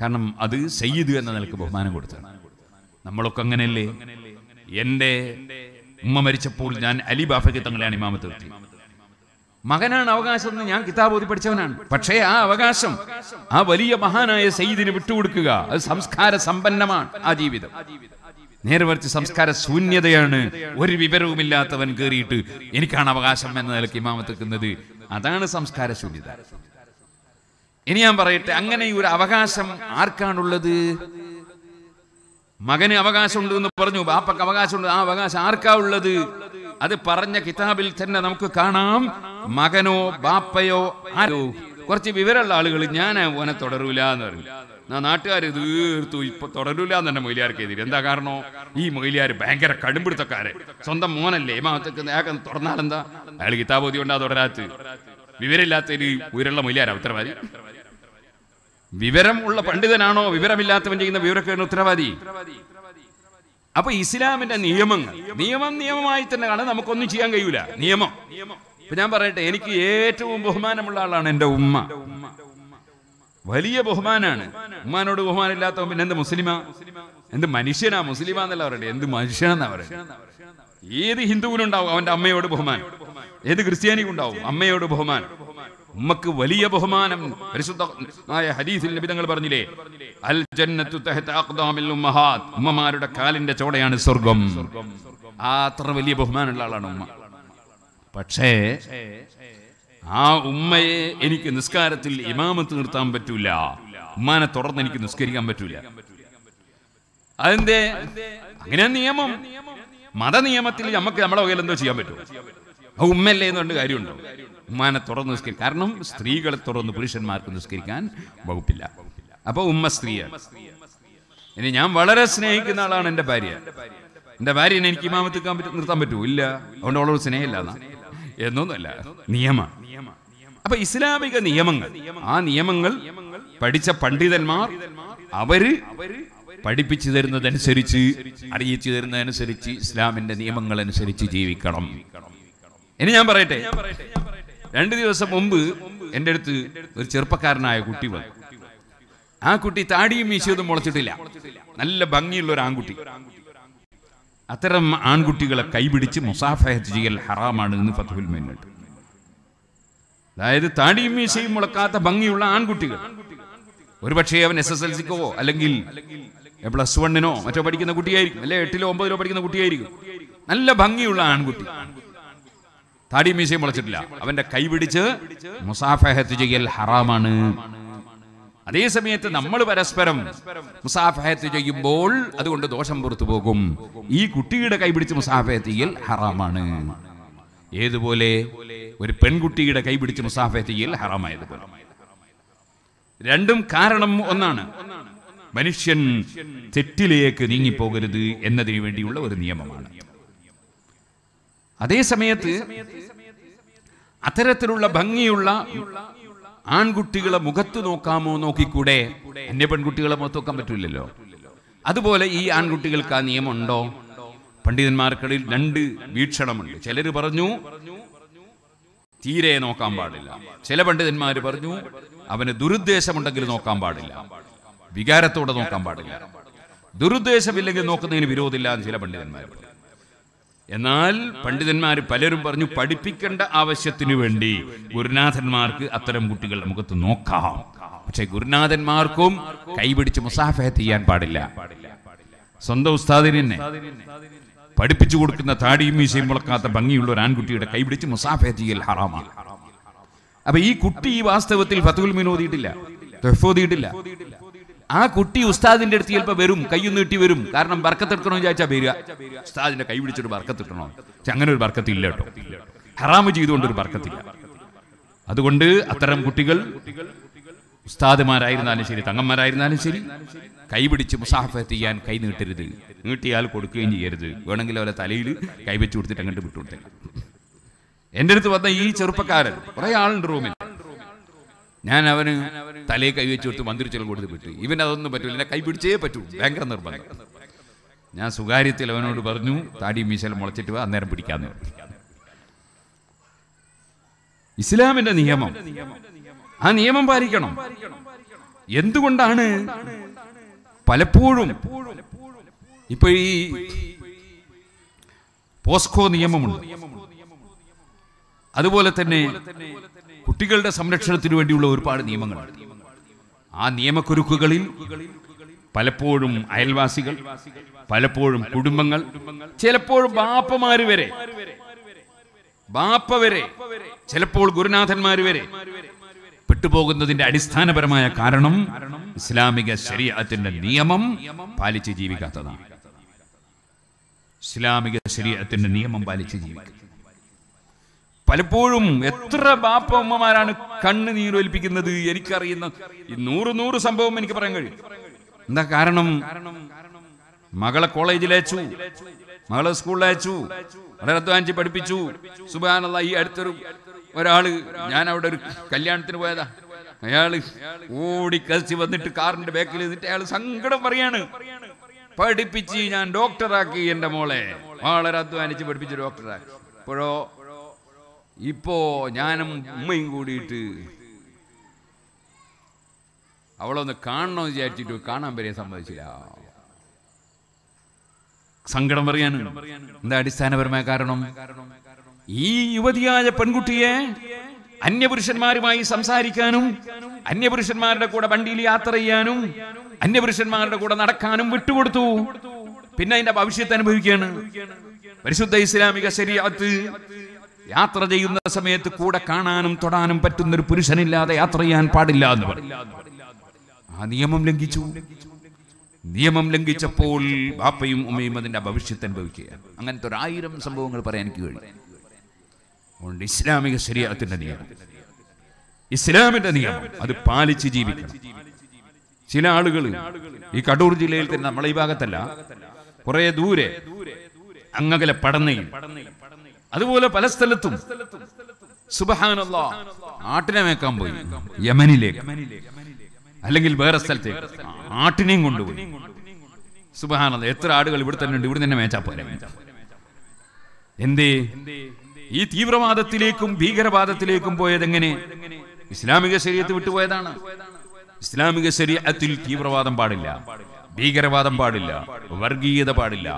കാരണം അത് സയ്യിദ് എന്ന നിലക്ക് ബഹുമാനം കൊടുത്തത് നമ്മളൊക്കെ അങ്ങനെയല്ലേ എൻ്റെ ഉമ്മ മരിച്ചപ്പോൾ ഞാൻ അലി ബാഫയ്ക്ക് തങ്ങളെയാണ് ഇമാമത്ത് നിർത്തി മകനാണ് അവകാശം എന്ന് ഞാൻ കിതാബ് ഓതി പഠിച്ചവനാണ് പക്ഷേ ആ അവകാശം ആ വലിയ മഹാനായ സയ്യിദിന് വിട്ടുകൊടുക്കുക അത് സംസ്കാര സമ്പന്നമാണ് ആ ജീവിതം നേരവർത്തി സംസ്കാര ശൂന്യതയാണ് ഒരു വിവരവുമില്ലാത്തവൻ കയറിയിട്ട് എനിക്കാണ് അവകാശം എന്ന നിലയ്ക്ക് ഇമാമത്ത് നിൽക്കുന്നത് അതാണ് സംസ്കാര ശൂന്യത ഇനി ഞാൻ പറയട്ടെ അങ്ങനെ ഒരു അവകാശം ആർക്കാണുള്ളത് മകന് എന്ന് പറഞ്ഞു ബാപ്പക്ക് അവകാശമുണ്ട് ആ അവകാശം ആർക്കാ ഉള്ളത് അത് പറഞ്ഞ കിതാബിൽ തന്നെ നമുക്ക് കാണാം മകനോ ബാപ്പയോ ആരോ കുറച്ച് വിവരമുള്ള ആളുകൾ ഞാൻ ഓനെ തുടരൂല എന്ന് പറഞ്ഞു ആ നാട്ടുകാർ തീർത്തു ഇപ്പൊ തുടരൂല എന്ന് തന്നെ മൊയിലിയാർക്കെതിരെ എന്താ കാരണം ഈ മൊയിലിയാർ ഭയങ്കര കടുംപിടുത്തക്കാരെ സ്വന്തം മോനല്ലേ ഏമാത്തേക്ക് തുറന്നാലെന്താ അയാൾ കിതാബോധി കൊണ്ടാ തുടരാത്ത് വിവരമില്ലാത്തൊരു ഉയരുള്ള മൊയിലിയാരാ ഉത്തരവാദി വിവരം ഉള്ള പണ്ഡിതനാണോ വിവരമില്ലാത്തവൻ ചെയ്യുന്ന വിവരക്കേടിന് ഉത്തരവാദി അപ്പൊ ഇസ്ലാമിന്റെ നിയമങ്ങൾ നിയമം നിയമമായി കാണാൻ നമുക്കൊന്നും ചെയ്യാൻ കഴിയൂല നിയമം ഇപ്പൊ ഞാൻ പറയട്ടെ എനിക്ക് ഏറ്റവും ബഹുമാനമുള്ള ആളാണ് എൻ്റെ ഉമ്മ വലിയ ബഹുമാനാണ് ഉമ്മാനോട് ബഹുമാനമില്ലാത്തവൻ പിന്നെ എന്ത് മുസ്ലിമാ എന്ത് മനുഷ്യനാ മുസ്ലിമാന്നല്ല എന്നല്ല പറയട്ടെ എന്ത് മനുഷ്യനാ പറയട്ടെ ഏത് ഹിന്ദുവിനുണ്ടാവും അവന്റെ അമ്മയോട് ബഹുമാനം ഏത് ക്രിസ്ത്യാനിക്കുണ്ടാവും അമ്മയോട് ബഹുമാനം ഉമ്മക്ക് വലിയ ബഹുമാനം പരിശുദ്ധമായ ഹരീസിൽ നിബിതങ്ങൾ പറഞ്ഞില്ലേ അൽ ജന്നത്തു ഉമ്മഹാത് ഉമ്മമാരുടെ കാലിന്റെ ചോടയാണ് സ്വർഗം ആ അത്ര വലിയ ബഹുമാനമുള്ള ആളാണ് ഉമ്മ പക്ഷേ ആ ഉമ്മയെ എനിക്ക് നിസ്കാരത്തിൽ ഇമാമത്ത് നിർത്താൻ പറ്റൂല ഉമ്മാനെ തുടർന്ന് എനിക്ക് നിസ്കരിക്കാൻ പറ്റൂല അതിന്റെ അങ്ങനെ നിയമം മത നിയമത്തിൽ നമുക്ക് നമ്മളെ വകയിൽ എന്തോ ചെയ്യാൻ പറ്റും ഉമ്മല്ലേ എന്ന് പറഞ്ഞ കാര്യമുണ്ടോ ഉമ്മാനെ തുറന്ന് നിസ്കരിക്കും കാരണം സ്ത്രീകളെ തുറന്ന് പുരുഷന്മാർക്ക് നിസ്കരിക്കാൻ വകുപ്പില്ല അപ്പോൾ ഉമ്മ സ്ത്രീയാണ് ഇനി ഞാൻ വളരെ സ്നേഹിക്കുന്ന ആളാണ് എൻ്റെ ഭാര്യ എൻ്റെ ഭാര്യനെ എനിക്ക് ഇമാമത്ത് നിർത്താൻ പറ്റൂ ഇല്ല അതുകൊണ്ട് അവളോട് സ്നേഹമില്ല എന്നൊന്നുമല്ല നിയമം അപ്പൊ ഇസ്ലാമിക നിയമങ്ങൾ ആ നിയമങ്ങൾ പഠിച്ച പണ്ഡിതന്മാർ അവര് പഠിപ്പിച്ചു തരുന്നതനുസരിച്ച് അറിയിച്ചു തരുന്നതനുസരിച്ച് ഇസ്ലാമിന്റെ നിയമങ്ങൾ അനുസരിച്ച് ജീവിക്കണം ഇനി ഞാൻ പറയട്ടെ രണ്ട് ദിവസം മുമ്പ് എൻ്റെ അടുത്ത് ഒരു ചെറുപ്പക്കാരനായ കുട്ടി വന്നു ആ കുട്ടി താടിയും വീശിയതും മുളച്ചിട്ടില്ല നല്ല ഭംഗിയുള്ള ഒരു ആൺകുട്ടി അത്തരം ആൺകുട്ടികളെ കൈപിടിച്ച് മുസാഫഹത്ത് ചെയ്യൽ ഹറാമാണ് എന്ന് ഫത്തുൽ മെന്നുണ്ട് അതായത് താടിയും മീശയും മുളക്കാത്ത ഭംഗിയുള്ള ആൺകുട്ടികൾ ഒരുപക്ഷെ അവൻ എസ് എസ് എൽ സിക്കോ അല്ലെങ്കിൽ പ്ലസ് വണ്ണിനോ മറ്റോ പഠിക്കുന്ന കുട്ടിയായിരിക്കും അല്ലെ എട്ടിലോ ഒമ്പതിലോ പഠിക്കുന്ന കുട്ടിയായിരിക്കും നല്ല ഭംഗിയുള്ള ആൺകുട്ടി താടി മീശയും മുളച്ചിട്ടില്ല അവന്റെ കൈ പിടിച്ച് മുസാഫഹത്ത് ചെയ്യൽ ഹറാമാണ് അതേ സമയത്ത് നമ്മൾ പരസ്പരം മുസാഫഹത്ത് ചെയ്യുമ്പോൾ അതുകൊണ്ട് ദോഷം പുറത്തു പോകും ഈ കുട്ടിയുടെ കൈപിടിച്ച് മുസാഫഹത്ത് ചെയ്യൽ ഹറാമാണ് ഏതുപോലെ ഒരു പെൺകുട്ടിയുടെ കൈപിടിച്ച് മുസാഫഹത്ത് ചെയ്യൽ ഹറാമായതുപോലെ രണ്ടും കാരണം ഒന്നാണ് മനുഷ്യൻ തെറ്റിലേക്ക് നീങ്ങിപ്പോകരുത് എന്നതിനു വേണ്ടിയുള്ള ഒരു നിയമമാണ് അതേ സമയത്ത് അത്തരത്തിലുള്ള ഭംഗിയുള്ള ആൺകുട്ടികളെ മുഖത്ത് നോക്കാമോ നോക്കിക്കൂടെ അന്യ പെൺകുട്ടികളെ മുഖത്ത് നോക്കാൻ പറ്റില്ലല്ലോ അതുപോലെ ഈ ആൺകുട്ടികൾക്ക് ആ നിയമമുണ്ടോ പണ്ഡിതന്മാർക്കിടയിൽ രണ്ട് വീക്ഷണമുണ്ട് ചിലർ പറഞ്ഞു തീരെ നോക്കാൻ പാടില്ല ചില പണ്ഡിതന്മാർ പറഞ്ഞു അവന് ദുരുദ്ദേശമുണ്ടെങ്കിൽ നോക്കാൻ പാടില്ല വികാരത്തോടെ നോക്കാൻ പാടില്ല ദുരുദ്ദേശമില്ലെങ്കിൽ നോക്കുന്നതിന് വിരോധമില്ല എന്ന് ചില പണ്ഡിതന്മാർ പറഞ്ഞു എന്നാൽ പണ്ഡിതന്മാർ പലരും പറഞ്ഞു പഠിപ്പിക്കേണ്ട ആവശ്യത്തിനു വേണ്ടി ഗുരുനാഥന്മാർക്ക് അത്തരം കുട്ടികൾ നമുക്ക് നോക്കാം പക്ഷെ ഗുരുനാഥന്മാർക്കും കൈപിടിച്ച് മുസാഫഹത്ത് ചെയ്യാൻ പാടില്ല സ്വന്തം ഉസ്താദിനെ പഠിപ്പിച്ചു കൊടുക്കുന്ന താടിയും മീശയും മുളക്കാത്ത ഭംഗിയുള്ള ഒരു ആൺകുട്ടിയുടെ കൈപിടിച്ച് മുസാഫഹത്ത് ചെയ്യൽ ഹറാമാണ് അപ്പൊ ഈ കുട്ടി ഈ വാസ്തവത്തിൽ ഫത്തുൽ മീൻ ഓതിയിട്ടില്ല ആ കുട്ടി ഉസ്താദിന്റെ അടുത്ത് ചിലപ്പോ വരും കയ്യും നീട്ടി വരും കാരണം ബർക്കത്തെടുക്കണോ വിചാരിച്ചാ വരിക ഉസ്താദിന്റെ കൈ പിടിച്ചിട്ട് ബർക്കത്തിട്ടണോ അങ്ങനെ ഒരു ബർക്കത്തില്ല കേട്ടോ ഹറാമ് ചെയ്തുകൊണ്ട് ഒരു ബർക്കത്തില്ല അതുകൊണ്ട് അത്തരം കുട്ടികൾ ഉസ്താദിമാരായിരുന്നാലും ശരി തങ്ങന്മാരായിരുന്നാലും ശരി കൈപിടിച്ച് മുസാഫത്ത് ചെയ്യാൻ കൈ നീട്ടരുത് നീട്ടിയാൽ കൊടുക്കുകയും ചെയ്യരുത് വേണമെങ്കിൽ അവരെ തലയിൽ കൈവച്ച് കൊടുത്തിട്ട് അങ്ങോട്ട് വിട്ടു കൊടുത്തേക്കാം എൻ്റെ അടുത്ത് വന്ന ഈ ചെറുപ്പക്കാരൻ കുറേ ആളുണ്ട് റൂമിൽ ഞാൻ അവന് തലയിൽ കൈവച്ച് കൊടുത്ത് മന്ത്രിച്ചെല്ലാം കൊടുത്ത് വിട്ടു ഇവൻ അതൊന്നും പറ്റില്ല എന്നെ കൈപിടിച്ചേ പറ്റൂ ഭയങ്കര നിർബന്ധം ഞാൻ സ്വകാര്യത്തിൽ അവനോട് പറഞ്ഞു താടി മീശൽ മുളച്ചിട്ട് അന്നേരം പിടിക്കാന്ന് ഇസ്ലാമിന്റെ നിയമം ആ നിയമം പാലിക്കണം എന്തുകൊണ്ടാണ് പലപ്പോഴും ഇപ്പൊ ഈ പോസ്കോ നിയമമുണ്ട് അതുപോലെ തന്നെ കുട്ടികളുടെ സംരക്ഷണത്തിനു വേണ്ടിയുള്ള ഒരുപാട് നിയമങ്ങളുണ്ട് ആ നിയമക്കുരുക്കുകളിൽ പലപ്പോഴും അയൽവാസികൾ പലപ്പോഴും കുടുംബങ്ങൾ ചിലപ്പോഴും ബാപ്പമാര് വരെ ബാപ്പ വരെ ചിലപ്പോൾ ഗുരുനാഥന്മാര് വരെ പെട്ടുപോകുന്നതിന്റെ അടിസ്ഥാനപരമായ കാരണം ഇസ്ലാമിക ശരീരത്തിന്റെ നിയമം പാലിച്ച് ജീവിക്കാത്തതാണ് ഇസ്ലാമിക ശരീരത്തിന്റെ നിയമം പാലിച്ച് ജീവിക്കുന്നത് പലപ്പോഴും എത്ര ബാപ്പമ്മമാരാണ് കണ്ണ് നീരൊലിപ്പിക്കുന്നത് എനിക്കറിയുന്ന നൂറ് നൂറ് സംഭവം എനിക്ക് പറയാൻ കഴിയും എന്താ കാരണം മകളെ കോളേജിൽ അയച്ചു മകളെ സ്കൂളിൽ അയച്ചു വളരെ അധ്വാനിച്ച് പഠിപ്പിച്ചു സുബാനുള്ള ഈ അടുത്തൊരു ഒരാള് ഞാൻ അവിടെ ഒരു കല്യാണത്തിന് പോയതാ അയാള് ഓടി കളിച്ച് വന്നിട്ട് കാറിന്റെ ബാക്കിൽ നിന്നിട്ട് അയാൾ സങ്കടം പറയാണ് പഠിപ്പിച്ച് ഞാൻ ഡോക്ടറാക്കി എൻ്റെ മോളെ വളരെ അധ്വാനിച്ച് പഠിപ്പിച്ച് ഡോക്ടറാക്കി ഇപ്പോഴോ ഇപ്പോൾ ഞാനും ഉമ്മയും കൂടിയിട്ട് അവളൊന്ന് കാണണമെന്ന് വിചാരിച്ചിട്ട് കാണാൻ വരെ സമ്മതിച്ചില്ല സങ്കടം പറയാനും എന്താ അടിസ്ഥാനപരമായ കാരണം ഈ യുവതിയായ പെൺകുട്ടിയെ അന്യപുരുഷന്മാരുമായി സംസാരിക്കാനും അന്യപുരുഷന്മാരുടെ കൂടെ വണ്ടിയിൽ യാത്ര ചെയ്യാനും അന്യപുരുഷന്മാരുടെ കൂടെ നടക്കാനും വിട്ടുകൊടുത്തു പിന്നെ അതിന്റെ ഭവിഷ്യത്ത് അനുഭവിക്കുകയാണ് പരിശുദ്ധ ഇസ്ലാമിക ശരിയാത്ത് യാത്ര ചെയ്യുന്ന സമയത്ത് കൂടെ കാണാനും തൊടാനും പറ്റുന്ന ഒരു പുരുഷനില്ലാതെ യാത്ര ചെയ്യാൻ പാടില്ല എന്ന് പറഞ്ഞു ആ നിയമം ലംഘിച്ചു നിയമം ലംഘിച്ചപ്പോൾ ബാപ്പയും ഉമ്മയും അതിന്റെ ഭവിഷ്യത്ത് അനുഭവിക്കുക അങ്ങനത്തെ ഒരായിരം ആയിരം സംഭവങ്ങൾ പറയാൻ എനിക്ക് കഴിയും ഇസ്ലാമിക ശരീരത്തിന്റെ നിയമം ഇസ്ലാമിന്റെ നിയമം അത് പാലിച്ച് ജീവിക്കണം ചില ആളുകൾ ഈ കടൂർ ജില്ലയിൽ തന്നെ നമ്മളെ ഈ ഭാഗത്തല്ല കുറേ ദൂരെ അങ്ങകലെ പടന്നയും അതുപോലെ പല സ്ഥലത്തും സുബഹാന ആട്ടിനെ മേക്കാൻ പോയി യമനിലേക്ക് അല്ലെങ്കിൽ വേറെ സ്ഥലത്തേക്ക് ആട്ടിനെയും കൊണ്ടുപോയി സുബഹാന എത്ര ആടുകൾ ഇവിടെ തന്നെ ഉണ്ട് ഇവിടെ തന്നെ മേച്ചാ പോലെ എന്തേ ഈ തീവ്രവാദത്തിലേക്കും ഭീകരവാദത്തിലേക്കും പോയതെങ്ങനെ ഇസ്ലാമിക ശരീരത്ത് വിട്ടുപോയതാണ് ഇസ്ലാമിക ശരീരത്തിൽ തീവ്രവാദം പാടില്ല ഭീകരവാദം പാടില്ല വർഗീയത പാടില്ല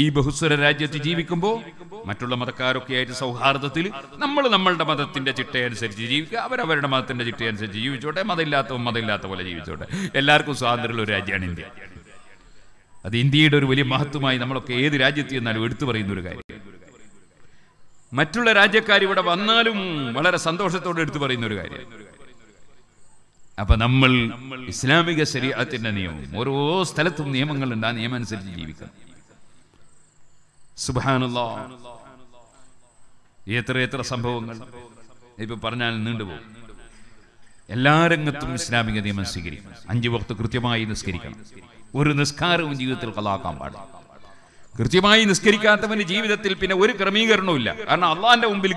ഈ ബഹുസ്വര രാജ്യത്ത് ജീവിക്കുമ്പോൾ മറ്റുള്ള മതക്കാരൊക്കെ ആയിട്ട് സൗഹാർദ്ദത്തിൽ നമ്മൾ നമ്മളുടെ മതത്തിന്റെ ചിട്ടയനുസരിച്ച് ജീവിക്കുക അവരവരുടെ മതത്തിന്റെ ചിട്ടയനുസരിച്ച് ജീവിച്ചോട്ടെ മതമില്ലാത്തവൻ മതമില്ലാത്ത പോലെ ജീവിച്ചോട്ടെ എല്ലാവർക്കും സ്വാതന്ത്ര്യമുള്ള ഒരു രാജ്യമാണ് ഇന്ത്യ അത് ഇന്ത്യയുടെ ഒരു വലിയ മഹത്വമായി നമ്മളൊക്കെ ഏത് രാജ്യത്ത് ചെന്നാലും എടുത്തു പറയുന്ന ഒരു കാര്യം മറ്റുള്ള രാജ്യക്കാർ ഇവിടെ വന്നാലും വളരെ സന്തോഷത്തോടെ എടുത്തു പറയുന്ന ഒരു കാര്യം അപ്പൊ നമ്മൾ ഇസ്ലാമിക ശരീരത്തിന്റെ നിയമം ഓരോ സ്ഥലത്തും നിയമങ്ങളുണ്ട് ആ നിയമം അനുസരിച്ച് ജീവിക്കണം സുബാനുള്ള എത്ര എത്ര സംഭവങ്ങൾ ഇപ്പൊ പറഞ്ഞാൽ നീണ്ടുപോകും എല്ലാ രംഗത്തും ഇസ്ലാമിക നിയമം സ്വീകരിക്കും അഞ്ചു വക്ത് കൃത്യമായി നിസ്കരിക്കണം ഒരു നിസ്കാരവും ജീവിതത്തിൽ കലാക്കാൻ പാടില്ല കൃത്യമായി നിസ്കരിക്കാത്തവന് ജീവിതത്തിൽ പിന്നെ ഒരു ക്രമീകരണവും ഇല്ല കാരണം അള്ളാന്റെ മുമ്പിൽ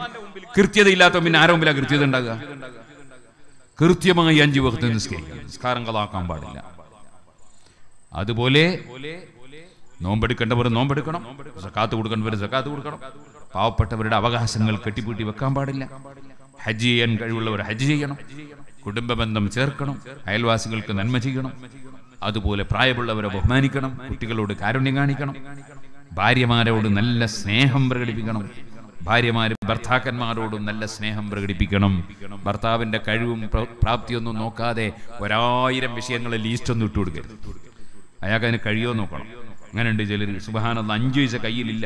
കൃത്യതയില്ലാത്തവൻ പിന്നെ ആരോ മുമ്പിലാ കൃത്യത ഉണ്ടാകുക കൃത്യമായി അഞ്ചു വക്ത് നിസ്കരിക്കണം നിസ്കാരം കലാക്കാൻ പാടില്ല അതുപോലെ നോമ്പെടുക്കേണ്ടവർ നോമ്പെടുക്കണം സക്കാത്ത് കൊടുക്കേണ്ടവർ സക്കാത്ത് കൊടുക്കണം പാവപ്പെട്ടവരുടെ അവകാശങ്ങൾ കെട്ടിപ്പൂട്ടി വെക്കാൻ പാടില്ല ഹജ്ജ് ചെയ്യാൻ കഴിവുള്ളവർ ഹജ്ജ് ചെയ്യണം കുടുംബബന്ധം ചേർക്കണം അയൽവാസികൾക്ക് നന്മ ചെയ്യണം അതുപോലെ പ്രായമുള്ളവരെ ബഹുമാനിക്കണം കുട്ടികളോട് കാരുണ്യം കാണിക്കണം ഭാര്യമാരോട് നല്ല സ്നേഹം പ്രകടിപ്പിക്കണം ഭാര്യമാര് ഭർത്താക്കന്മാരോടും നല്ല സ്നേഹം പ്രകടിപ്പിക്കണം ഭർത്താവിന്റെ കഴിവും പ്രാപ്തിയൊന്നും നോക്കാതെ ഒരായിരം വിഷയങ്ങളെ ലിസ്റ്റൊന്നും ഇട്ടുകൊടുക്കരുത് അയാൾക്ക് അതിന് കഴിയോ നോക്കണം അങ്ങനെയുണ്ട് ചിലർ സുബാനുള്ള അഞ്ചു വയസ്സ കയ്യിലില്ല